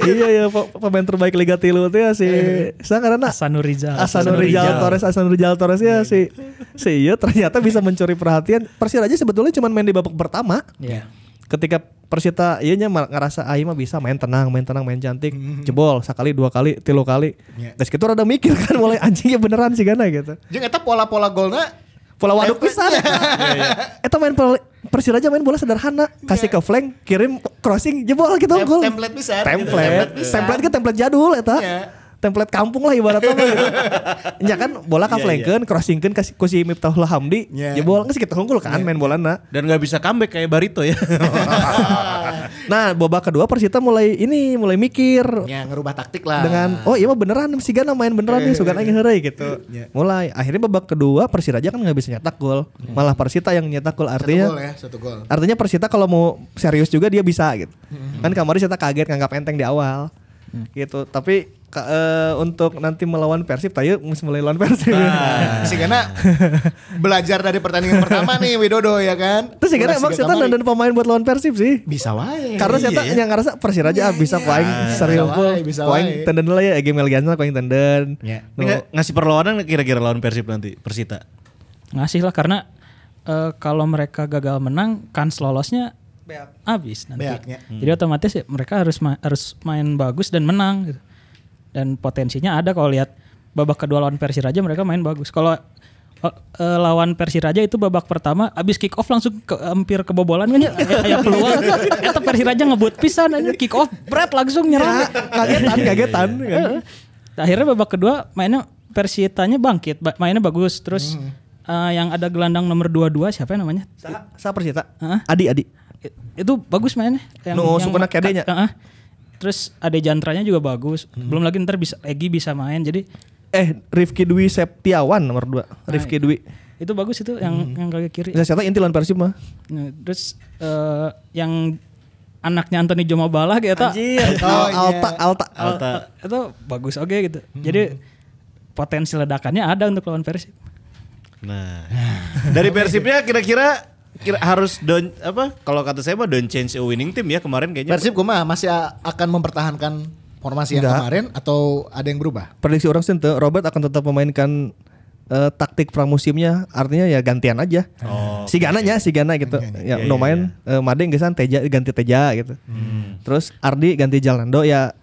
iya ya pemain terbaik Liga Tilu itu ya si saya karena Asanurijal Asanurijal Torres Asanurijal Torres ya si si iya ternyata bisa mencuri perhatian raja sebetulnya cuma main di babak pertama iya ketika Persita iya nya ngerasa ah iya mah bisa main tenang, main tenang, main cantik, mm-hmm. jebol sekali, dua kali, tilu kali. Yeah. Terus kita rada mikir kan mulai anjingnya beneran sih gana gitu. Jeng, eta pola-pola golnya, pola waduk pisan. Iya. Iya, eta main pola Persira aja main bola sederhana, kasih ke flank, kirim crossing, jebol gitu Tem- gol. Template bisa. Template. Gitu. Template, bisa. template ke template jadul ya Yeah template kampung lah ibaratnya gitu. ya kan bola iya, iya. ka flankeun, yeah, yeah. crossingkeun ka ku Miftahul Hamdi. Yeah. Ya bola sih kita unggul kan, kan yeah. main bolana. Dan nggak bisa comeback kayak Barito ya. nah, babak kedua Persita mulai ini mulai mikir. Ya, ngerubah taktik lah. Dengan oh iya mah beneran si Gana main beneran nih, eh. sugan aing heureuy gitu. Iya. Mulai akhirnya babak kedua Persita aja kan nggak bisa nyetak gol. Malah Persita yang nyetak gol artinya. Satu gol ya, satu gol. Artinya Persita kalau mau serius juga dia bisa gitu. Hmm. Kan kemarin Persita kaget nganggap enteng di awal hmm. gitu tapi ka, e, untuk nanti melawan Persib tayo mesti mulai lawan Persib nah, sih karena belajar dari pertandingan pertama nih Widodo ya kan terus sih ya karena emang siapa dan pemain buat lawan Persib sih bisa wae karena siapa yeah. yang ngerasa Persiraja abis iya, bisa iya. paling serius bisa paling tenden lah ya game Elganza paling tenden yeah. ngasih perlawanan kira-kira lawan Persib nanti Persita ngasih lah karena uh, kalau mereka gagal menang kans lolosnya Beak. abis nanti. Beaknya. Hmm. Jadi otomatis ya mereka harus ma harus main bagus dan menang gitu. Dan potensinya ada kalau lihat babak kedua lawan Persiraja mereka main bagus. Kalau uh, lawan Persiraja itu babak pertama abis kick off langsung ke, hampir kebobolan kan ya peluang. Eta Persiraja ngebut pisan aja kick off berat langsung ya, nyerang. kagetan kagetan iya. kan. Eh, akhirnya babak kedua mainnya Persitanya bangkit, mainnya bagus terus hmm uh, yang ada gelandang nomor 22 siapa namanya? Sa, sa Persita. Huh? Adi Adi itu bagus mainnya. Yang, no, yang kadenya. Uh, uh, terus ada jantranya juga bagus. Hmm. Belum lagi ntar bisa Egi bisa main. Jadi eh Rifki Dwi Septiawan nomor 2. Nah, Rifki iya. Dwi. Itu bagus itu yang hmm. yang kaki kiri. saya inti lawan Persib mah. Nah, terus uh, yang anaknya Anthony Jomabala gitu Anjir. Oh, iya. Alta, Alta, Alta. Itu bagus oke okay, gitu. Hmm. Jadi potensi ledakannya ada untuk lawan Persib. Nah, nah. dari Persibnya kira-kira kira, harus don apa kalau kata saya mah don't change a winning team ya kemarin kayaknya. Persib mah masih akan mempertahankan formasi Enggak. yang kemarin atau ada yang berubah? Prediksi orang sih Robert akan tetap memainkan uh, taktik pramusimnya artinya ya gantian aja. Oh, si Gananya, si Gana gitu. Okay. Ya yeah, no iya, main yeah. Iya. uh, Made gesan Teja ganti Teja gitu. Hmm. Terus Ardi ganti Jalando ya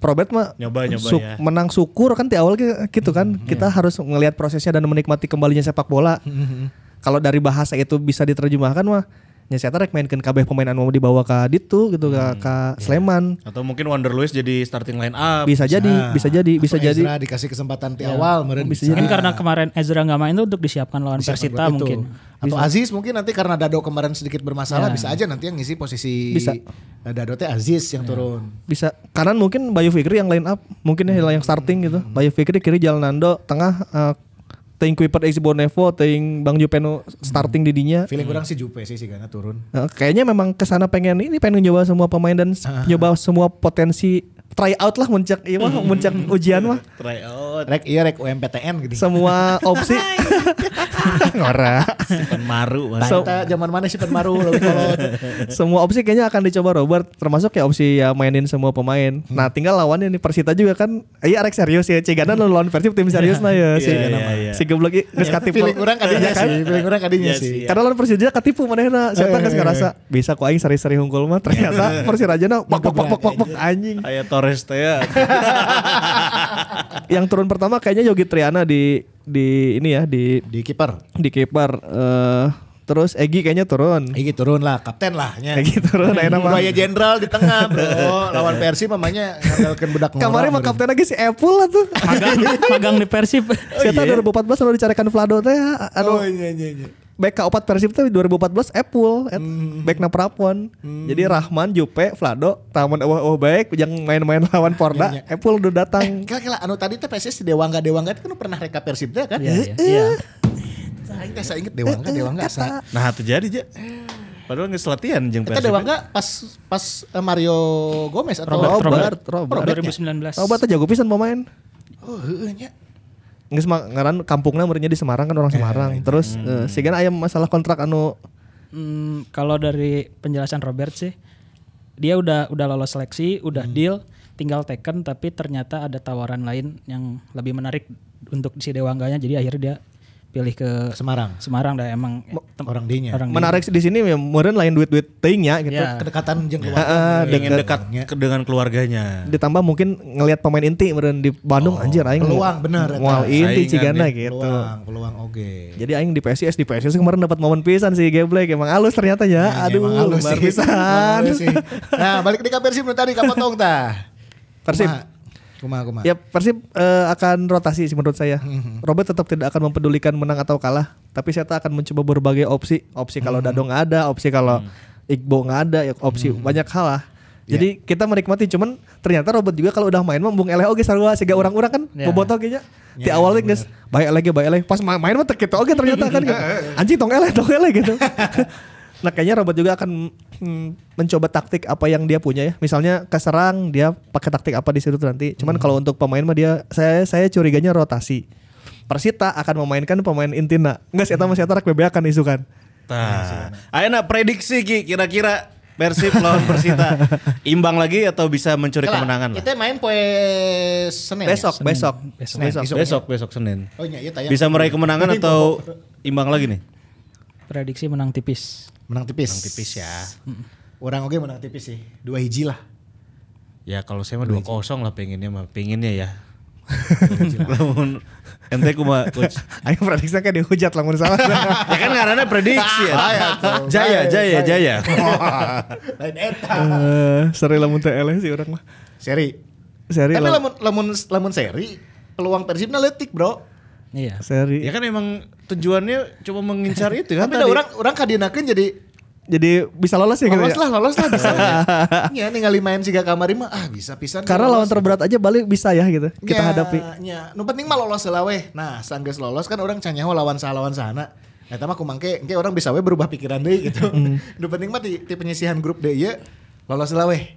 Robert mah nyoba nyoba su ya. menang syukur kan di awal gitu kan. Hmm, Kita yeah. Hmm. harus melihat prosesnya dan menikmati kembalinya sepak bola. Hmm, kalau dari bahasa itu bisa diterjemahkan mah nya saya tarik mainkan kabeh pemain anu dibawa ke ditu gitu hmm, ke, yeah. Sleman atau mungkin Wonder Luis jadi starting line up bisa jadi nah, bisa jadi bisa Ezra jadi dikasih kesempatan di yeah. awal meren bisa, jadi karena kemarin Ezra nggak main tuh untuk disiapkan lawan disiapkan Persita mungkin atau bisa. Aziz mungkin nanti karena Dado kemarin sedikit bermasalah yeah. bisa aja nanti yang ngisi posisi bisa Dado teh Aziz yang yeah. turun bisa kanan mungkin Bayu Fikri yang line up mungkin hmm. yang starting gitu hmm. Bayu Fikri kiri Jalan Nando tengah uh, ting Kuiper Ex Bonevo, ting Bang Jupe no starting hmm. di dinya. Feeling kurang hmm. sih Jupe sih sih karena turun. Nah, kayaknya memang kesana pengen ini pengen nyoba semua pemain dan nyoba semua potensi try out lah muncak iya mah hmm. muncak ujian mah try out rek iya rek UMPTN gitu semua opsi ngora sipen maru so, zaman mana sipen maru semua opsi kayaknya akan dicoba Robert termasuk ya opsi ya mainin semua pemain hmm. nah tinggal lawannya nih Persita juga kan iya rek serius ya Cigana lo lawan Persib tim serius iya. nah ya si yeah, iya, iya. si geblok geus katipu pilih kurang kadinya kan pilih kurang kadinya sih karena lawan Persija katipu manehna ya, siapa geus ngerasa bisa ku aing sari-sari hungkul mah ternyata Persiraja bak bak bak bak bak anjing aya Flores teh. Ya. yang turun pertama kayaknya Yogi Triana di di ini ya di di kiper. Di kiper uh, Terus Egi kayaknya turun. Egi turun lah, kapten lah. Ya. Egi turun, ayo nama. Buaya jenderal di tengah bro. Lawan Persib mamanya ngandalkan budak ngorang. Kemarin mah kapten lagi si Apple lah tuh. Magang, magang di Persib. Oh, Saya tahun 2014 ribu dicarikan Vlado teh. Oh, aduh. Oh, iya, iya, iya back opat Persib itu 2014 Apple at hmm. back na Prapon. Hmm. Jadi Rahman, Jupe, Vlado, Rahman oh, oh baik yang main-main lawan Porda, ya, ya. Apple udah datang. Eh, kala, kala anu tadi teh PSS Dewangga Dewangga itu kan pernah reka Persib kan? Iya. Iya. Aing iya. teh saya ingat Dewangga eh, eh, Dewangga asa. Nah, terjadi jadi Padahal nggak selatian jeng Persib. Dewa pas pas eh, Mario Gomez atau Robert Robert, Robert, Robert, Robert 2019. Ya? Robert jago pisan main Oh, heeh nggak ngaran kampungnya murinya di Semarang kan orang iya, Semarang. Eh, Terus hmm. uh, eh, sehingga ayam masalah kontrak anu hmm, kalau dari penjelasan Robert sih dia udah udah lolos seleksi, udah hmm. deal, tinggal teken tapi ternyata ada tawaran lain yang lebih menarik untuk si Dewangganya jadi akhirnya dia pilih ke Semarang. Semarang dah emang orang dinya. Orang Menarik di sini ya meureun lain duit-duit teuingnya gitu. Ya. Kedekatan jeung ya. keluarga. Heeh, ya, dekat, dekat dengan keluarganya. Ditambah mungkin ngelihat pemain inti meureun di Bandung oh, anjir aing peluang bener Wal inti Cigana gitu. Peluang, peluang oke. Okay. Jadi aing di PSIS di PSIS kemarin dapat momen pisan sih Geblek emang halus ternyata ya. Nah, Aduh, emang halus pisan. nah, balik di Kapersi tadi kapotong tah. Persib. Kuma, kuma. Ya Persib uh, akan rotasi sih menurut saya. Mm-hmm. Robert tetap tidak akan mempedulikan menang atau kalah, tapi saya akan mencoba berbagai opsi. Opsi kalau mm-hmm. Dadong ada, opsi kalau mm-hmm. Iqbo nggak ada, ya opsi mm-hmm. banyak hal lah. Yeah. Jadi kita menikmati cuman ternyata robot juga kalau udah main mah bung eleh oge sarua sehingga hmm. orang-orang kan yeah. bobotoh ya, ya, ge Di yeah, awalnya guys, baik lagi baik lagi. Pas main mah kita oke ternyata kan. Gitu. Anjing tong eleh tong eleh gitu. Nah kayaknya Robert juga akan hmm, mencoba taktik apa yang dia punya ya. Misalnya keserang dia pakai taktik apa di situ nanti. Cuman hmm. kalau untuk pemain mah dia saya saya curiganya rotasi. Persita akan memainkan pemain Intina. Enggak sih, hmm. masih tarik isu kan? isukan. Nah, nah Ayo prediksi Ki, kira-kira Persib lawan Persita imbang lagi atau bisa mencuri Kela, kemenangan lah. Kita main poe Senin. Besok, ya? Senin. besok. Besok, Senin. besok, besok, besok, ya? Senin. Oh iya, iya Bisa meraih kemenangan atau imbang lagi nih? Prediksi menang tipis. Menang tipis. Menang tipis ya. Orang oke menang tipis sih. Dua hiji lah. Ya kalau saya mah dua kosong lah pengennya mah pengennya ya. Lamun ente kuma coach. Ayo prediksi kan dihujat lamun salah. ya kan karena prediksi ya. jaya jaya jaya. Lain eta. Eh, seri lamun teh eleh sih orang mah. Seri. Seri. Tapi lamun lamun lamun seri peluang Persib letik, Bro. Iya. Seri. Ya kan emang tujuannya cuma mengincar itu kan. Tapi ada orang orang kadinakeun jadi jadi bisa lolos ya lolos gitu lah, ya? Lolos lah, lolos lah bisa. Iya, ningali main siga kamar mah ah bisa pisan. Karena lolos. lawan terberat aja Bali bisa ya gitu. Ya, kita hadapi. Iya, nu penting mah lolos lah weh. Nah, sanggeus lolos kan orang canyaho lawan sah, lawan sana. Nah, mah kumangke engke orang bisa weh berubah pikiran deh gitu. nu penting mah di, di penyisihan grup deh ya. Lolos lah weh.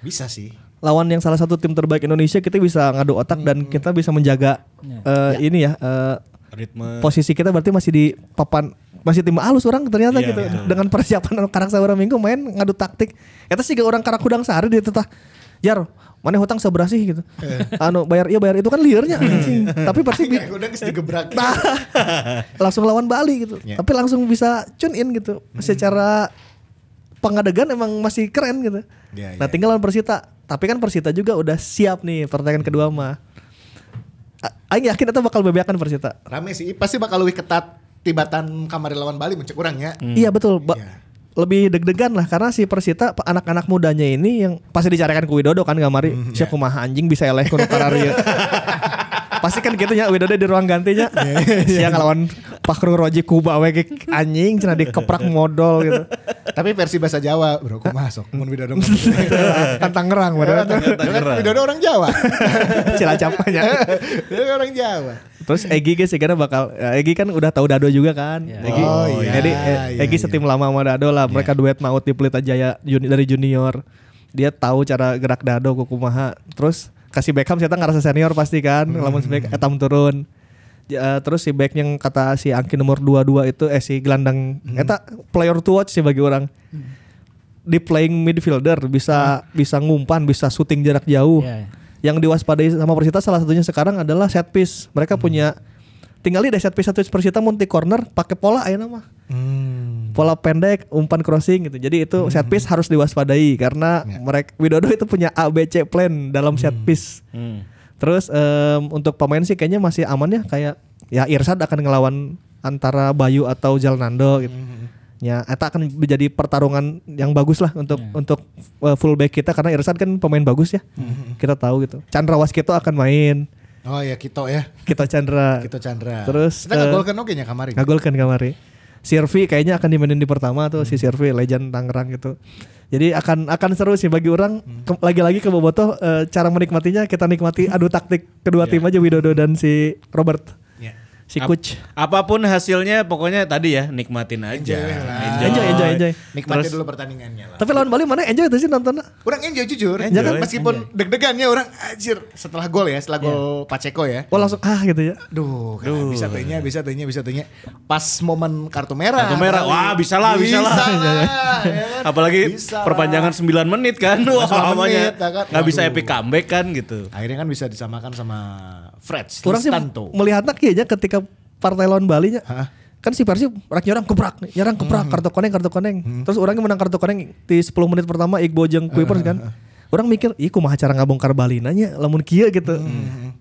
Bisa sih lawan yang salah satu tim terbaik Indonesia kita bisa ngadu otak hmm. dan kita bisa menjaga ya. Uh, ya. ini ya uh, ritme posisi kita berarti masih di papan masih tim halus orang ternyata ya, gitu ya. dengan persiapan karak sabar minggu main ngadu taktik kita sih orang karak kudang sehari dia tetap jar mana hutang seberapa sih gitu anu bayar iya bayar itu kan liarnya hmm. tapi pasti udah ya, nah, langsung lawan Bali gitu yeah. tapi langsung bisa tune in gitu hmm. secara pengadegan emang masih keren gitu. Ya, nah ya, tinggal lawan Persita. Tapi kan Persita juga udah siap nih pertandingan hmm. kedua mah. Aing yakin atau bakal bebeakan Persita. Rame sih, pasti bakal lebih ketat tibatan kamar lawan Bali mencek kurang ya. Hmm. Iya betul. Ba iya. Lebih deg-degan lah karena si Persita anak-anak mudanya ini yang pasti dicarikan ku Widodo kan kamari. Hmm, Siapa kumaha iya. anjing bisa eleh ku ya. Pasti kan gitu ya Widodo di ruang gantinya. Iya, Siang lawan Pak Kru roji kuba wege anjing cina dikeprak modal gitu. Tapi versi bahasa Jawa, bro, kok masuk? Mun Widodo kan Tangerang, padahal. Kan kan Widodo orang Jawa. Cilacapnya. Dia orang Jawa. Terus Egi guys ya karena bakal eh, Egi kan udah tahu Dado juga kan. Yeah. Egi. Oh, oh, iya, jadi eh, iya, Egi iya, setim lama sama Dado lah. Mereka yeah. duet maut di Pelita Jaya juni, dari junior. Dia tahu cara gerak Dado kukumaha. Terus kasih Beckham saya ngerasa senior pasti kan. Hmm. Lamun sebaik etam eh, turun. Ya, terus si back yang kata si Angki nomor 22 itu eh si gelandang hmm. eta player to watch sih bagi orang. Hmm. Di playing midfielder bisa hmm. bisa ngumpan, bisa shooting jarak jauh. Yeah. Ya. Yang diwaspadai sama Persita salah satunya sekarang adalah set piece. Mereka hmm. punya tinggal di set piece satu Persita mun corner pakai pola ayo nama Hmm. Pola pendek, umpan crossing gitu. Jadi itu hmm. set piece harus diwaspadai karena yeah. mereka Widodo itu punya ABC plan dalam set hmm. piece. Hmm. Terus um, untuk pemain sih kayaknya masih aman ya kayak ya Irsad akan ngelawan antara Bayu atau Jalnando gitu. Mm -hmm. Ya, eta akan menjadi pertarungan yang bagus lah untuk yeah. untuk uh, fullback kita karena Irsad kan pemain bagus ya. Mm -hmm. Kita tahu gitu. Chandra Waskito akan main. Oh ya Kito ya. Kito Chandra. Kita Chandra. Terus kita uh, eh, ngagolkan oke okay nya kamari. Ngagolkan kamari. Sirvi kayaknya akan dimainin di pertama tuh hmm. si Sirvi legend Tangerang gitu. Jadi akan akan seru sih bagi orang hmm. lagi-lagi ke, lagi ke Bobotoh uh, cara menikmatinya kita nikmati adu taktik kedua yeah. tim aja Widodo dan si Robert si Ap Apapun hasilnya pokoknya tadi ya nikmatin aja. Enjoy Enjoy enjoy, enjoy. enjoy. Nikmatin Terus, dulu pertandingannya lah. Tapi lawan Bali mana enjoy tuh sih nontonnya? Orang enjoy jujur. Enjoy, ya kan meskipun deg-degannya orang anjir setelah gol ya, setelah gol yeah. Paceko ya. Oh langsung ah gitu ya. Duh, kan Duh. bisa tehnya, bisa tehnya, bisa tehnya. Pas momen kartu merah. Kartu merah. Wah, bisa lah, bisa, bisa lah. lah ya, ya. ya kan? Apalagi bisa perpanjangan lah. 9 menit kan. Wah, lamanya. Enggak kan? bisa epic comeback kan gitu. Akhirnya kan bisa disamakan sama Freds, orang sih melihatnya kayaknya ketika partai lawan Bali nya kan si Persib rakyat nyerang keprak nyerang keprak hmm. kartu koneng kartu koneng hmm. terus orangnya menang kartu koneng di 10 menit pertama Iqbo jeng Kuipers uh, kan orang mikir ih kumah cara ngabongkar Bali nanya lamun kia gitu hmm.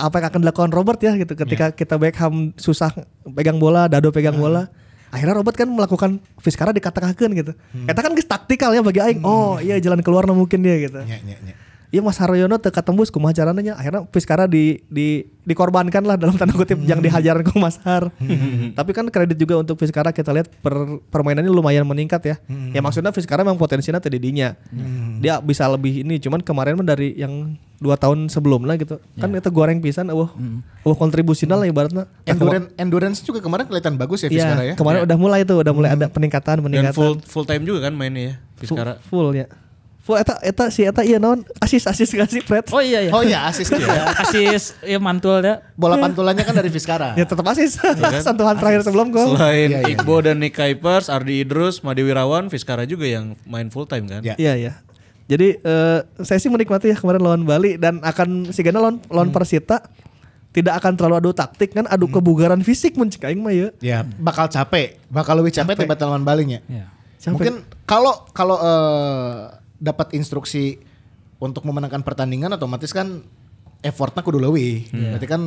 apa yang akan dilakukan Robert ya gitu ketika yeah. kita Beckham susah pegang bola Dado pegang hmm. bola akhirnya Robert kan melakukan Fiskara dikatakan gitu hmm. kita kan taktikal ya bagi Aing hmm. oh iya jalan keluar mungkin dia gitu yeah, yeah, yeah. Iya Mas Haryono teka tembus ke carana akhirnya Fiskara di di dikorbankan lah dalam tanda kutip yang hmm. dihajar ke Mas Har. Hmm. Tapi kan kredit juga untuk Fiskara kita lihat per, permainannya lumayan meningkat ya. Ya hmm. maksudnya Fiskara memang potensinya tadi dinya. Dia bisa lebih ini cuman kemarin dari yang dua tahun sebelumnya gitu kan ya. itu goreng pisan wah oh, hmm. wah uh, lah ibaratnya endurance endurance juga kemarin kelihatan bagus ya Fiskara ya, ya kemarin ya. udah mulai tuh udah mulai ada peningkatan peningkatan Dan full full time juga kan mainnya ya Fiskara full, full ya Fu eta eta si eta iya non asis asis kasih Fred. Oh iya iya. Oh iya asis kan ya? iya. asis iya mantul ya. Bola pantulannya kan dari Fiskara. ya tetap asis. Iya kan? Santuhan terakhir sebelum gol. Selain iya, iya. Iqbo dan Nick Kuipers, Ardi Idrus, Madi Wirawan, Fiskara juga yang main full time kan? Iya iya. Ya. Jadi uh, saya sih menikmati ya kemarin lawan Bali dan akan si Gana lawan lawan hmm. Persita tidak akan terlalu adu taktik kan adu hmm. kebugaran fisik mencik aing mah ya. Iya, bakal capek, bakal lebih capek tiba lawan Bali nya Iya. Mungkin kalau kalau uh, dapat instruksi untuk memenangkan pertandingan otomatis kan effortnya kudu lebih. Hmm. Berarti kan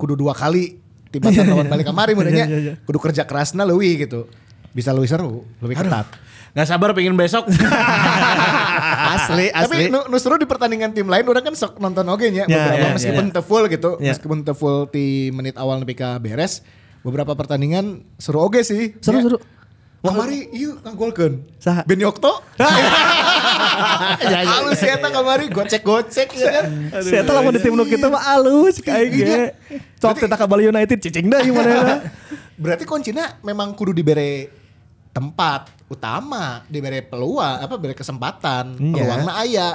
kudu dua kali tiba iya, lawan iya. balik kamari mudahnya iya, kudu kerja kerasnya lebih gitu. Bisa lebih seru, lebih Aduh. ketat. Gak sabar pengen besok. asli, asli. Tapi nu, nu seru di pertandingan tim lain orang kan sok nonton oge nya yeah, ya, beberapa yeah, meskipun yeah. Ya. full gitu, yeah. meskipun full di menit awal ke beres, beberapa pertandingan seru oge sih. seru Ya. Seru Wah mari iya ngagolkan sah Ben Yokto alus ya, ya, ya. eta kamari gocek-gocek ya kan si eta di tim nu kita mah alus iya. kayak gini cok teh ka United cicing gimana ya berarti kuncinya memang kudu diberi tempat utama diberi peluang apa beri kesempatan yeah. peluang na iya.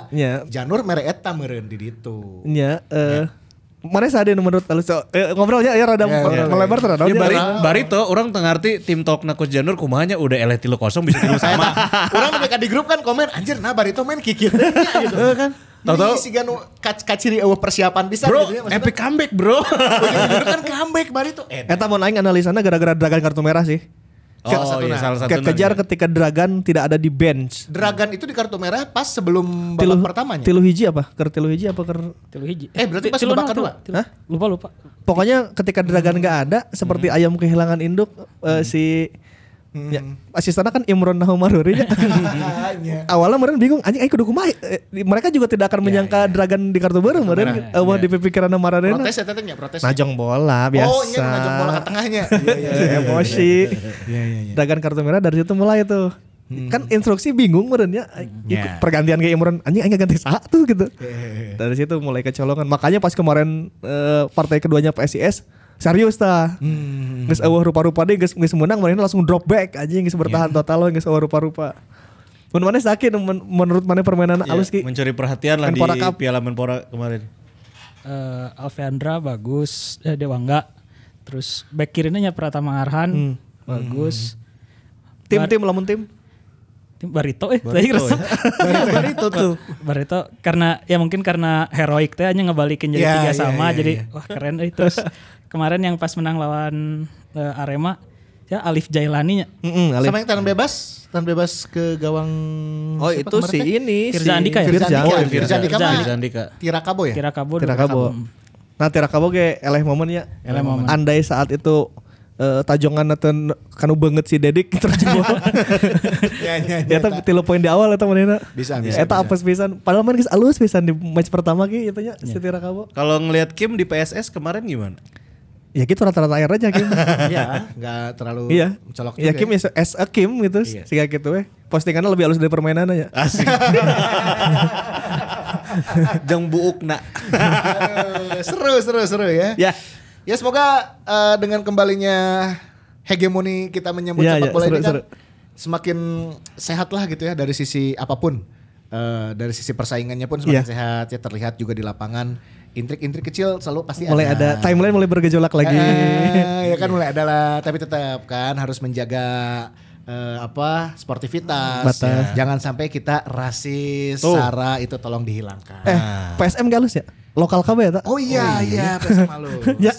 janur mere eta meureun di ditu Iya yeah, uh, ya mana ada menurut lu so, eh, ngobrolnya ya rada yeah, yeah, melebar yeah. terus. Ya, bari, iya. bari tuh orang tengarti tim talk nakus janur kumahnya udah eleh tilu kosong bisa tilu sama. orang mereka di grup kan komen anjir nah bari tuh main kikir gitu. Iya, kan. Tahu-tahu si Ganu kaciri eueuh persiapan bisa bro, gitu ya epic comeback bro. Bener kan comeback bari eh, tuh. Eta mau naik analisanya gara-gara dragan kartu merah sih. Oh, iya, salah satu iya, salah satu iya. ketika Dragan tidak ada di bench. Dragan itu di kartu merah pas sebelum babak tilu, pertamanya. Tilu hiji apa? Ker tilu hiji apa ker tilu hiji? Eh berarti pas babak kedua. Hah? Lupa lupa. Pokoknya ketika Dragan nggak ada seperti hmm. ayam kehilangan induk eh, hmm. uh, si Ya, hmm. Ya, asistennya kan Imron Nahumaruri ya. Awalnya meren bingung, anjing ayo kudu eh, Mereka juga tidak akan iya, menyangka ya, ya. Dragon di kartu baru meren eueuh eh, iya. di pikiranna Maradona? Protes ya nya protes. Ya. Najong bola biasa. Oh, iya najong bola ke tengahnya. Iya, iya. Emosi. Iya iya. Dragon kartu merah dari situ mulai tuh. Hmm. Kan instruksi bingung meren ya. Yeah. Pergantian kayak Imron anjing aing ganti satu gitu. Dari situ mulai kecolongan. Makanya pas kemarin uh, partai keduanya PSIS serius ta hmm. geus eueuh rupa-rupa deh nggak geus menang mana langsung drop back aja geus bertahan yeah. total nggak eueuh rupa-rupa Men mana sakit men menurut mana permainan yeah, alus ki mencuri perhatian lah Menpora di Cup. Piala Menpora kemarin. Uh, eh, Alveandra bagus, eh, Dewangga. Terus back kirinya Pratama Arhan hmm. bagus. hmm. Tim-tim lamun tim. tim Barito eh tadi resep. Ya. Barito tuh. Barito karena ya mungkin karena heroik teh hanya ngebalikin jadi yeah, tiga yeah, sama yeah, jadi yeah. wah keren eh terus kemarin yang pas menang lawan uh, Arema ya Alif Jailani mm hmm Alif. sama yang tanam bebas tanam bebas ke gawang oh itu si ini Firza si Andika ya Firza Andika oh, Firza, Firza Andika, Firza Andika. Andika. Tirakabo ya Tirakabo Tirakabo nah Tirakabo ge eleh momen ya eleh momen andai saat itu uh, eh, tajongan atau kanu banget si Dedik terjebol. ya, ya, ya, eta tilu poin di awal eta manehna. Bisa, bisa. Eta apes pisan. Padahal main geus alus pisan di match pertama ki eta nya si ya. Tirakabo. Kalau ngelihat Kim di PSS kemarin gimana? Ya gitu rata-rata air aja Kim. Iya, nggak terlalu iya. colok ya, juga. Ya Kim ya. as a Kim gitu, iya. sehingga gitu we. Eh. Postingannya lebih halus dari permainan aja. Asik. Jeng buukna. seru, seru, seru ya. Ya. Ya semoga uh, dengan kembalinya hegemoni kita menyambut ya, sepak ya, bola seru, ini kan semakin sehat lah gitu ya dari sisi apapun. Uh, dari sisi persaingannya pun ya. semakin ya. sehat ya terlihat juga di lapangan intrik-intrik kecil selalu pasti mulai ada. ada timeline mulai bergejolak lagi eh, ya kan mulai ada lah tapi tetap kan harus menjaga uh, apa sportivitas Ya. jangan sampai kita rasis oh. sara itu tolong dihilangkan eh PSM gak lulus ya lokal kamu ya tak? Oh iya oh, iya, iya PSM halus ya.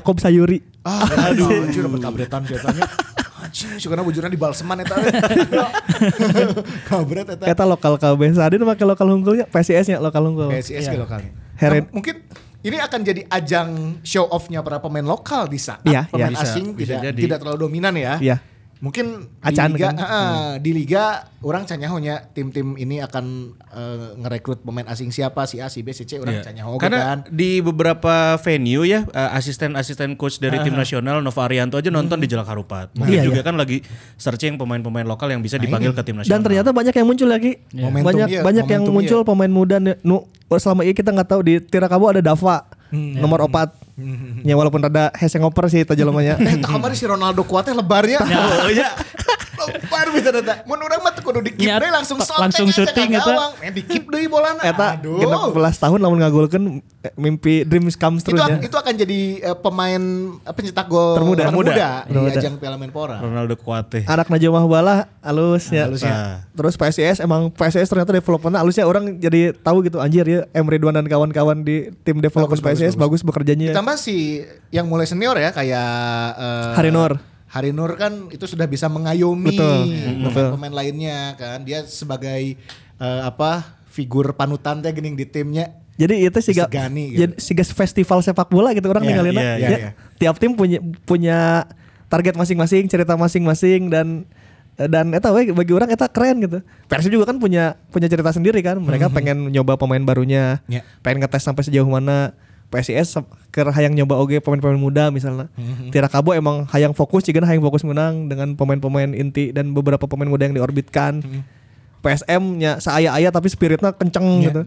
Yakob Sayuri ah aduh anjir dapat kabretan ceritanya Anjir, syukurnya bujurnya di Balseman eta. Kabret eta. Eta lokal kabeh. Sadin make lokal ya PSIS nya lokal hungkul. PSIS ya. ke iya. lokal. Heren. Nah, mungkin ini akan jadi ajang show off-nya para pemain lokal di bisa. Ah? Iya, iya, pemain asing bisa, tidak tidak terlalu dominan ya. Iya mungkin Acan di liga kan? uh, hmm. di liga orang canyahonya tim-tim ini akan uh, ngerekrut pemain asing siapa si A si B si C orang iya. yeah. canyaho gitu karena kan? di beberapa venue ya eh, asisten-asisten coach dari uh -huh. tim nasional Nova Arianto aja nonton -huh. Hmm. di Jelak Harupat iya, mungkin yeah, juga yeah. kan lagi searching pemain-pemain lokal yang bisa nah, dipanggil nah, ke tim nasional dan ternyata banyak yang muncul lagi yeah. Iya. banyak iya, banyak yang muncul iya. pemain muda nu selama ini kita nggak tahu di Tirakabu ada Dava hmm, nomor opat ya walaupun ada hese ngoper sih itu jelomanya. Eh, kemarin si Ronaldo kuatnya lebarnya. Ya, ya. Baru bisa data. Mun urang mah kudu keep deui langsung shooting. Langsung syuting eta. Eh keep deui bolana. Eta 16 tahun lamun ngagolkeun eh, mimpi dreams come true nya. Itu, akan jadi eh, pemain eh, pencetak gol termuda, termuda, di ajang Piala Menpora. Ronaldo Kuate. Anak Najwa Mahbala halus ya. ya. Ah. Terus PSIS emang PSIS ternyata developernya halusnya orang jadi tahu gitu anjir ya Emre Duan dan kawan-kawan di tim development PSIS bagus, bekerjanya. Ditambah si yang mulai senior ya kayak uh, Harinor. Hari Nur kan itu sudah bisa mengayomi Betul. pemain pemain lainnya kan. Dia sebagai uh, apa figur panutan teh gening di timnya. Jadi itu sih gak gitu. festival sepak bola gitu orang yeah, ninggalin yeah, yeah, yeah. Iya. Tiap tim punya punya target masing-masing, cerita masing-masing dan dan eta bagi orang eta keren gitu. Persib juga kan punya punya cerita sendiri kan. Mereka mm -hmm. pengen nyoba pemain barunya, yeah. pengen ngetes sampai sejauh mana PSIS ker hayang nyoba oge pemain-pemain muda misalnya. Mm Tira kabo emang hayang fokus cikan hayang fokus menang dengan pemain-pemain inti dan beberapa pemain muda yang diorbitkan. Mm -hmm. PSM nya saya ayah tapi spiritnya kenceng yeah. gitu.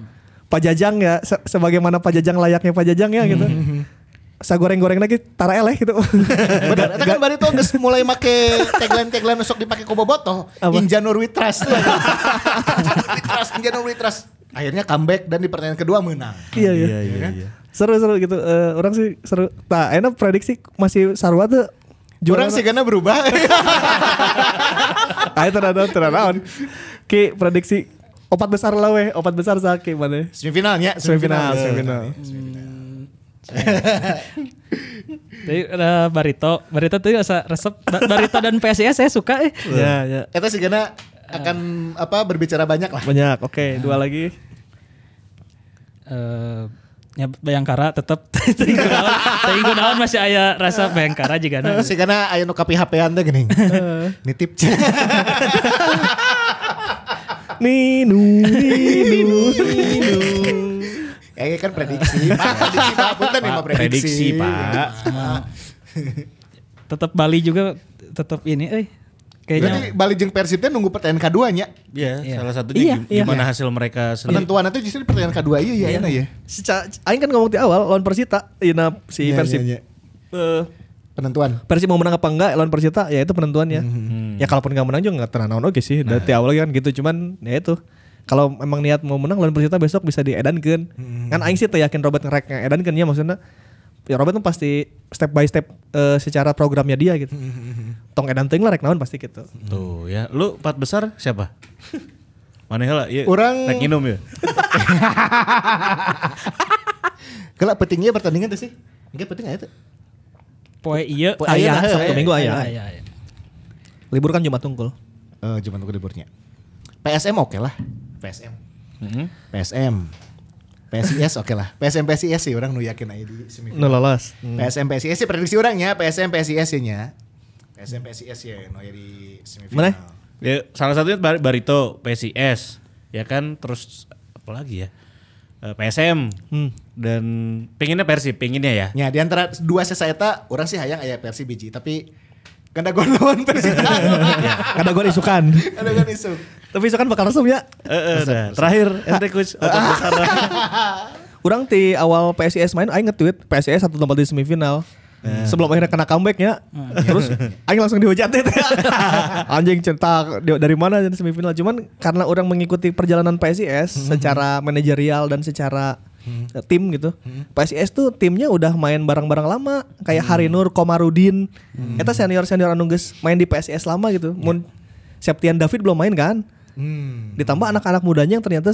Pajajang ya se sebagaimana Pajajang layaknya Pajajang ya gitu. Mm Sa goreng-goreng lagi tara eleh gitu. Benar. Kita kan bari tuh geus mulai make tagline-tagline sok dipake ku bobotoh. Trust trust in January Trust. Akhirnya comeback dan di pertandingan kedua menang. iya, iya. iya. iya, iya seru-seru gitu. Uh, orang sih seru. Nah, enak prediksi masih Sarwa tuh juara. sih karena berubah. Ayo teranaon teranaon. Ki prediksi opat besar lah weh, opat besar sakit mana? Semifinal ya, semifinal, semifinal. semifinal. Hmm. Tapi uh, Barito, Barito tuh asa resep Barito dan PSIS saya suka eh. Ya, ya. Eta sih karena akan apa berbicara banyak lah. Banyak. Oke, okay. dua lagi. Uh, ya Bayangkara tetap teuing gunaon masih ayah rasa Bayangkara juga masih Sih karena aya nu hp anda gini Nitip. minu minu minu Kayaknya kan prediksi, Pak. Prediksi, Pak. prediksi. Prediksi, Pak. Tetap Bali juga tetap ini, eh Kayaknya Berarti Bali jeung nunggu pertanyaan kedua nya. Iya, yeah. salah satunya iya, gim- yeah. gimana yeah. hasil mereka sendiri. Penentuan itu justru pertanyaan kedua iya iya iya. ya. Secara aing kan ngomong di awal lawan Persita, ina iya, si iya, Persib. Iya, Uh, penentuan. Persib mau menang apa enggak lawan Persita ya itu penentuannya. Mm -hmm. Ya kalaupun enggak menang juga enggak tenang oke okay sih. Dari nah. awal kan gitu cuman ya itu kalau emang niat mau menang lawan Persita besok bisa diedankeun. Mm -hmm. Kan aing sih teh yakin Robert ngerek ngedankeun ya maksudnya ya Robert tuh pasti step by step uh, secara programnya dia gitu. Tong edan teuing lah rek naon pasti gitu. Tuh ya, lu empat besar siapa? Mana ya? iya. Orang rek minum ya. Kelak pentingnya pertandingan tuh sih. Enggak penting aja tuh. Poe iya, Poe ayah, iya Sabtu minggu Aya Libur kan Jumat tungkul. Eh uh, Jumat tungkul liburnya. PSM oke okay lah. PSM. Mm -hmm. PSM PSIS oke okay lah. PSM PSIS sih orang nu yakin aja di semifinal. Nu lolos. Hmm. PSM PSIS sih prediksi orang ya, PSM PSIS nya. PSM PSIS ya nu di semifinal. Mana? Ya, salah satunya bar Barito PSIS. Ya kan terus apa lagi ya? PSM hmm. dan pinginnya Persib, pinginnya ya. Ya di antara dua sesa eta orang sih hayang aya Persib biji tapi kada gua lawan Persita. Iya, iya, iya. kada gol isukan. kada gol isuk. Tapi isukan bakal resum ya. Nah, terakhir ente coach Orang di awal PSIS main aing nge-tweet PSIS satu tempat di semifinal. Yeah. Sebelum akhirnya kena comebacknya, yeah. terus Aing langsung dihujat itu. Anjing cerita dari mana semifinal. Cuman karena orang mengikuti perjalanan PSIS hmm. secara manajerial dan secara hmm. tim gitu. Hmm. PSIS tuh timnya udah main bareng-bareng lama kayak hmm. Harinur, Komarudin. Hmm. Eta senior-senior anu main di PSIS lama gitu. Yeah. Mun Septian David belum main kan? Hmm. Ditambah anak-anak mudanya yang ternyata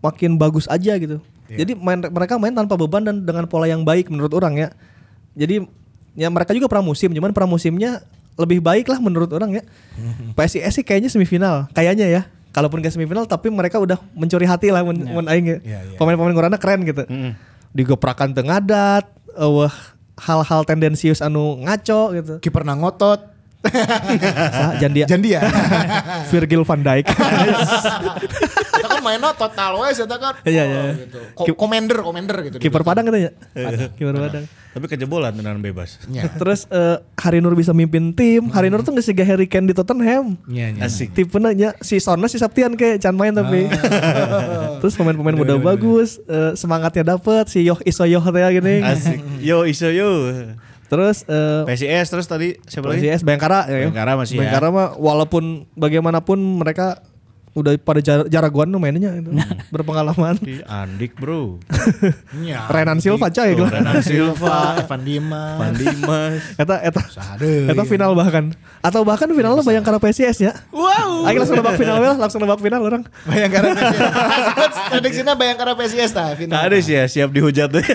makin bagus aja gitu. Yeah. Jadi main, mereka main tanpa beban dan dengan pola yang baik menurut orang ya. Jadi ya mereka juga pramusim, cuman pramusimnya lebih baik lah menurut orang ya. Hmm. PSIS sih kayaknya semifinal, kayaknya ya kalaupun gak semifinal tapi mereka udah mencuri hati lah men, yeah. men aing yeah, yeah. Iya. pemain-pemain Gorana keren gitu. Mm. Digoprakan tengadat, uh, hal-hal tendensius anu ngaco gitu. Kiper ngotot Sa, jandia. Jandia. Virgil van Dijk. Kita kan mainnya total wes ya, kita kan. Iya iya. Oh, gitu. Commander, commander gitu. Kiper gitu. Padang katanya. Iya, kiper Padang. Tapi kejebolan dengan bebas. Ya. Terus uh, Hari Nur bisa mimpin tim. Hari Nur tuh nggak Harry Kane di Tottenham. Iya iya. Asik. Tipe nanya si Sona si Septian kayak can main tapi. Ah. Terus pemain-pemain muda bagus, eh, semangatnya dapet si Yoh Isoyoh kayak gini. Asik. Yo Isoyoh. Terus uh, eh, PCS terus tadi siapa PCS, lagi? PCS Bangkara ya. Bayangkara masih. Bangkara ya. mah walaupun bagaimanapun mereka udah pada jar jaraguan tuh mainnya itu. Nah. berpengalaman di Andik bro iya. Renan Silva aja ya Renan Silva Evan Dimas Evan Dimas eta eta eta final bahkan atau bahkan final bayangkan Bayangkara PCS ya wow ayo langsung nebak final lah ya. langsung nebak final orang Bayangkara PSIS sini ya? Bayangkara PSIS tah final ada sih ya siap dihujat deh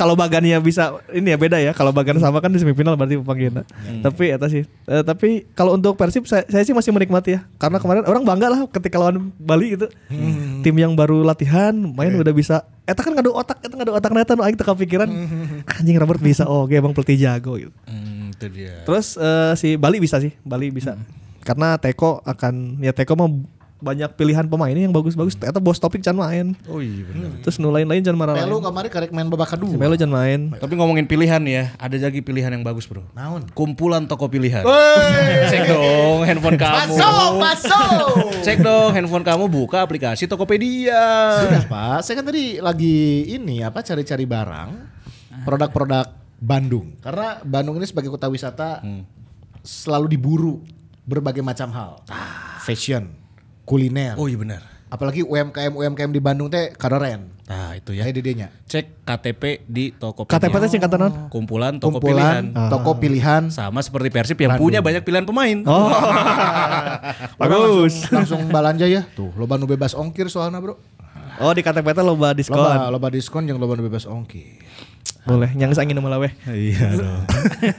kalau bagannya bisa ini ya beda ya kalau bagan sama kan di semifinal berarti panggilnya hmm. tapi eta sih uh, tapi kalau untuk Persib saya, saya sih masih menikmati ya karena kemarin orang orang bangga lah ketika lawan Bali itu hmm. tim yang baru latihan main yeah. udah bisa Eta kan ngadu otak, Eta ngadu otak neta nu aing teka pikiran hmm. anjing Robert bisa oh oke bang pelatih jago gitu. Hmm, itu dia. Terus uh, si Bali bisa sih, Bali bisa. Hmm. Karena Teko akan ya Teko mau banyak pilihan pemain yang bagus-bagus. Ternyata bos topik jangan main. Oh iya benar. Hmm. Terus nulain lain jangan marah. Melu kemarin karek main babak kedua. Melu jangan main. Tapi ngomongin pilihan ya, ada lagi pilihan yang bagus, Bro. Naon? Kumpulan toko pilihan. Cek dong handphone kamu. Masuk, masuk. Cek dong handphone kamu buka aplikasi Tokopedia. Sudah, Pak. Saya kan tadi lagi ini apa cari-cari barang produk-produk Bandung. Karena Bandung ini sebagai kota wisata hmm. selalu diburu berbagai macam hal. Ah. Fashion, kuliner. Oh iya benar. Apalagi UMKM UMKM di Bandung teh ren. Nah, itu ya. dia Cek KTP di toko KTP teh singkatan oh. Kumpulan toko pilihan. Ah. Toko pilihan. Sama seperti Persib yang punya banyak pilihan pemain. Oh. Bagus. langsung, langsung balanja ya. Tuh, loba bebas ongkir soalnya, Bro. Oh, di KTP teh loba diskon. Loba, loba diskon yang loba bebas ongkir. Boleh, yang saya sama laweh. Iya dong.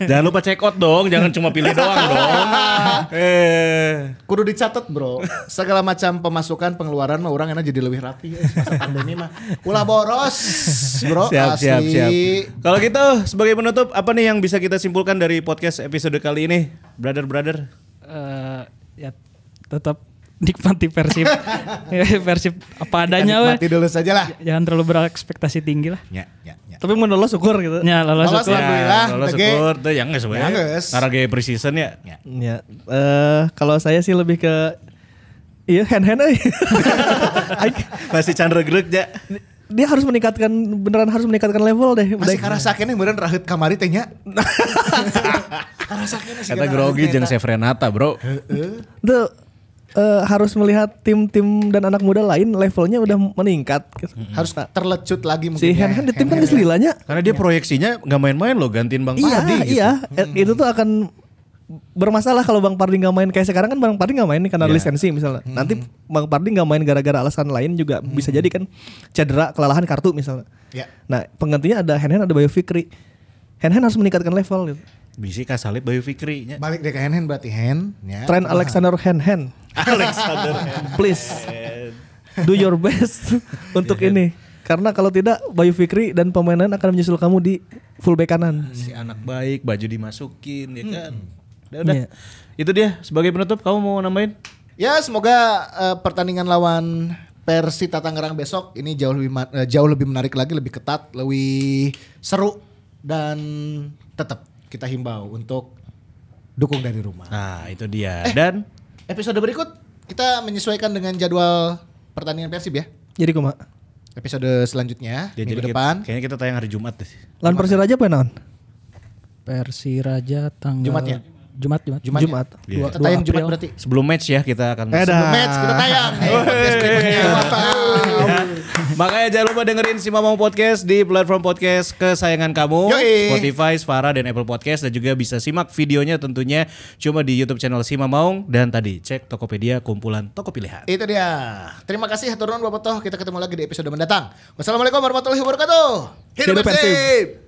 jangan lupa check out dong, jangan cuma pilih doang dong. eh. Kudu dicatat bro, segala macam pemasukan pengeluaran mah orang enak jadi lebih rapi ya, masa pandemi mah. Ulah boros bro, siap, asli. Siap, siap. Kalau gitu sebagai penutup, apa nih yang bisa kita simpulkan dari podcast episode kali ini? Brother, brother. Uh, ya tetap nikmati versi versi apa adanya weh. Nikmati dulu saja lah. Jangan terlalu berekspektasi tinggi lah. Ya, ya, ya. Tapi mau lolos syukur gitu. Ya, lolos syukur. Ya, Lolos syukur teh yang geus we. Karena gaya pre-season ya. Ya. ya. Uh, kalau saya sih lebih ke Iya hand hand aja. Masih Chandra regreg ya. Dia harus meningkatkan beneran harus meningkatkan level deh. Masih karasa kene beneran rahut kamari tehnya. karena sakitnya sih. Kata grogi jeng Sefrenata Bro. Tuh uh, harus melihat tim-tim dan anak muda lain levelnya udah meningkat. hmm Harus nah, terlecut lagi mungkin. Si ya. Hen di tim kan keselilanya. Ya. Karena dia iya. proyeksinya nggak main-main loh gantiin Bang iya, Pardi. Gitu. Iya, iya. hmm Itu tuh akan bermasalah kalau Bang Pardi nggak main kayak sekarang kan Bang Pardi nggak main nih karena yeah. lisensi misalnya. hmm Nanti Bang Pardi nggak main gara-gara alasan lain juga hmm bisa jadi kan cedera, kelelahan kartu misalnya. Yeah. Nah, penggantinya ada Hen ada Bayu Fikri. Henhen harus meningkatkan level gitu bisi kasalip Bayu Fikri nya. Balik ke Hen Hen berarti Hen ya. Trend Alexander Hen Hen. Alexander Please. Do your best untuk ini. Karena kalau tidak Bayu Fikri dan pemain akan menyusul kamu di full back kanan. Hmm, si anak baik, baju dimasukin ya kan. Hmm. Udah, iya. Itu dia sebagai penutup kamu mau nambahin? Ya, semoga eh, pertandingan lawan Persita Tangerang besok ini jauh lebih eh, jauh lebih menarik lagi, lebih ketat, lebih seru dan tetap kita himbau untuk dukung dari rumah. Nah, itu dia. Eh, Dan episode berikut kita menyesuaikan dengan jadwal pertandingan Persib ya. Jadi kuma episode selanjutnya ya, minggu jadi depan. Kita, kayaknya kita tayang hari Jumat deh. Lawan Persiraja ya. apa non? Persiraja tanggal Jumat ya. Jumat Jumat Jumat. Ya? Jumat. Ya. Dua, kita tayang April. Jumat berarti. Sebelum match ya kita akan eh, sebelum match kita tayang. Hey, Makanya jangan lupa dengerin si Mamang Podcast di platform podcast kesayangan kamu. Yoi. Spotify, Spara, dan Apple Podcast. Dan juga bisa simak videonya tentunya cuma di YouTube channel si Mamang. Dan tadi cek Tokopedia kumpulan Toko Pilihan. Itu dia. Terima kasih turun Bapak Toh. Kita ketemu lagi di episode mendatang. Wassalamualaikum warahmatullahi wabarakatuh. Hidup, bersih.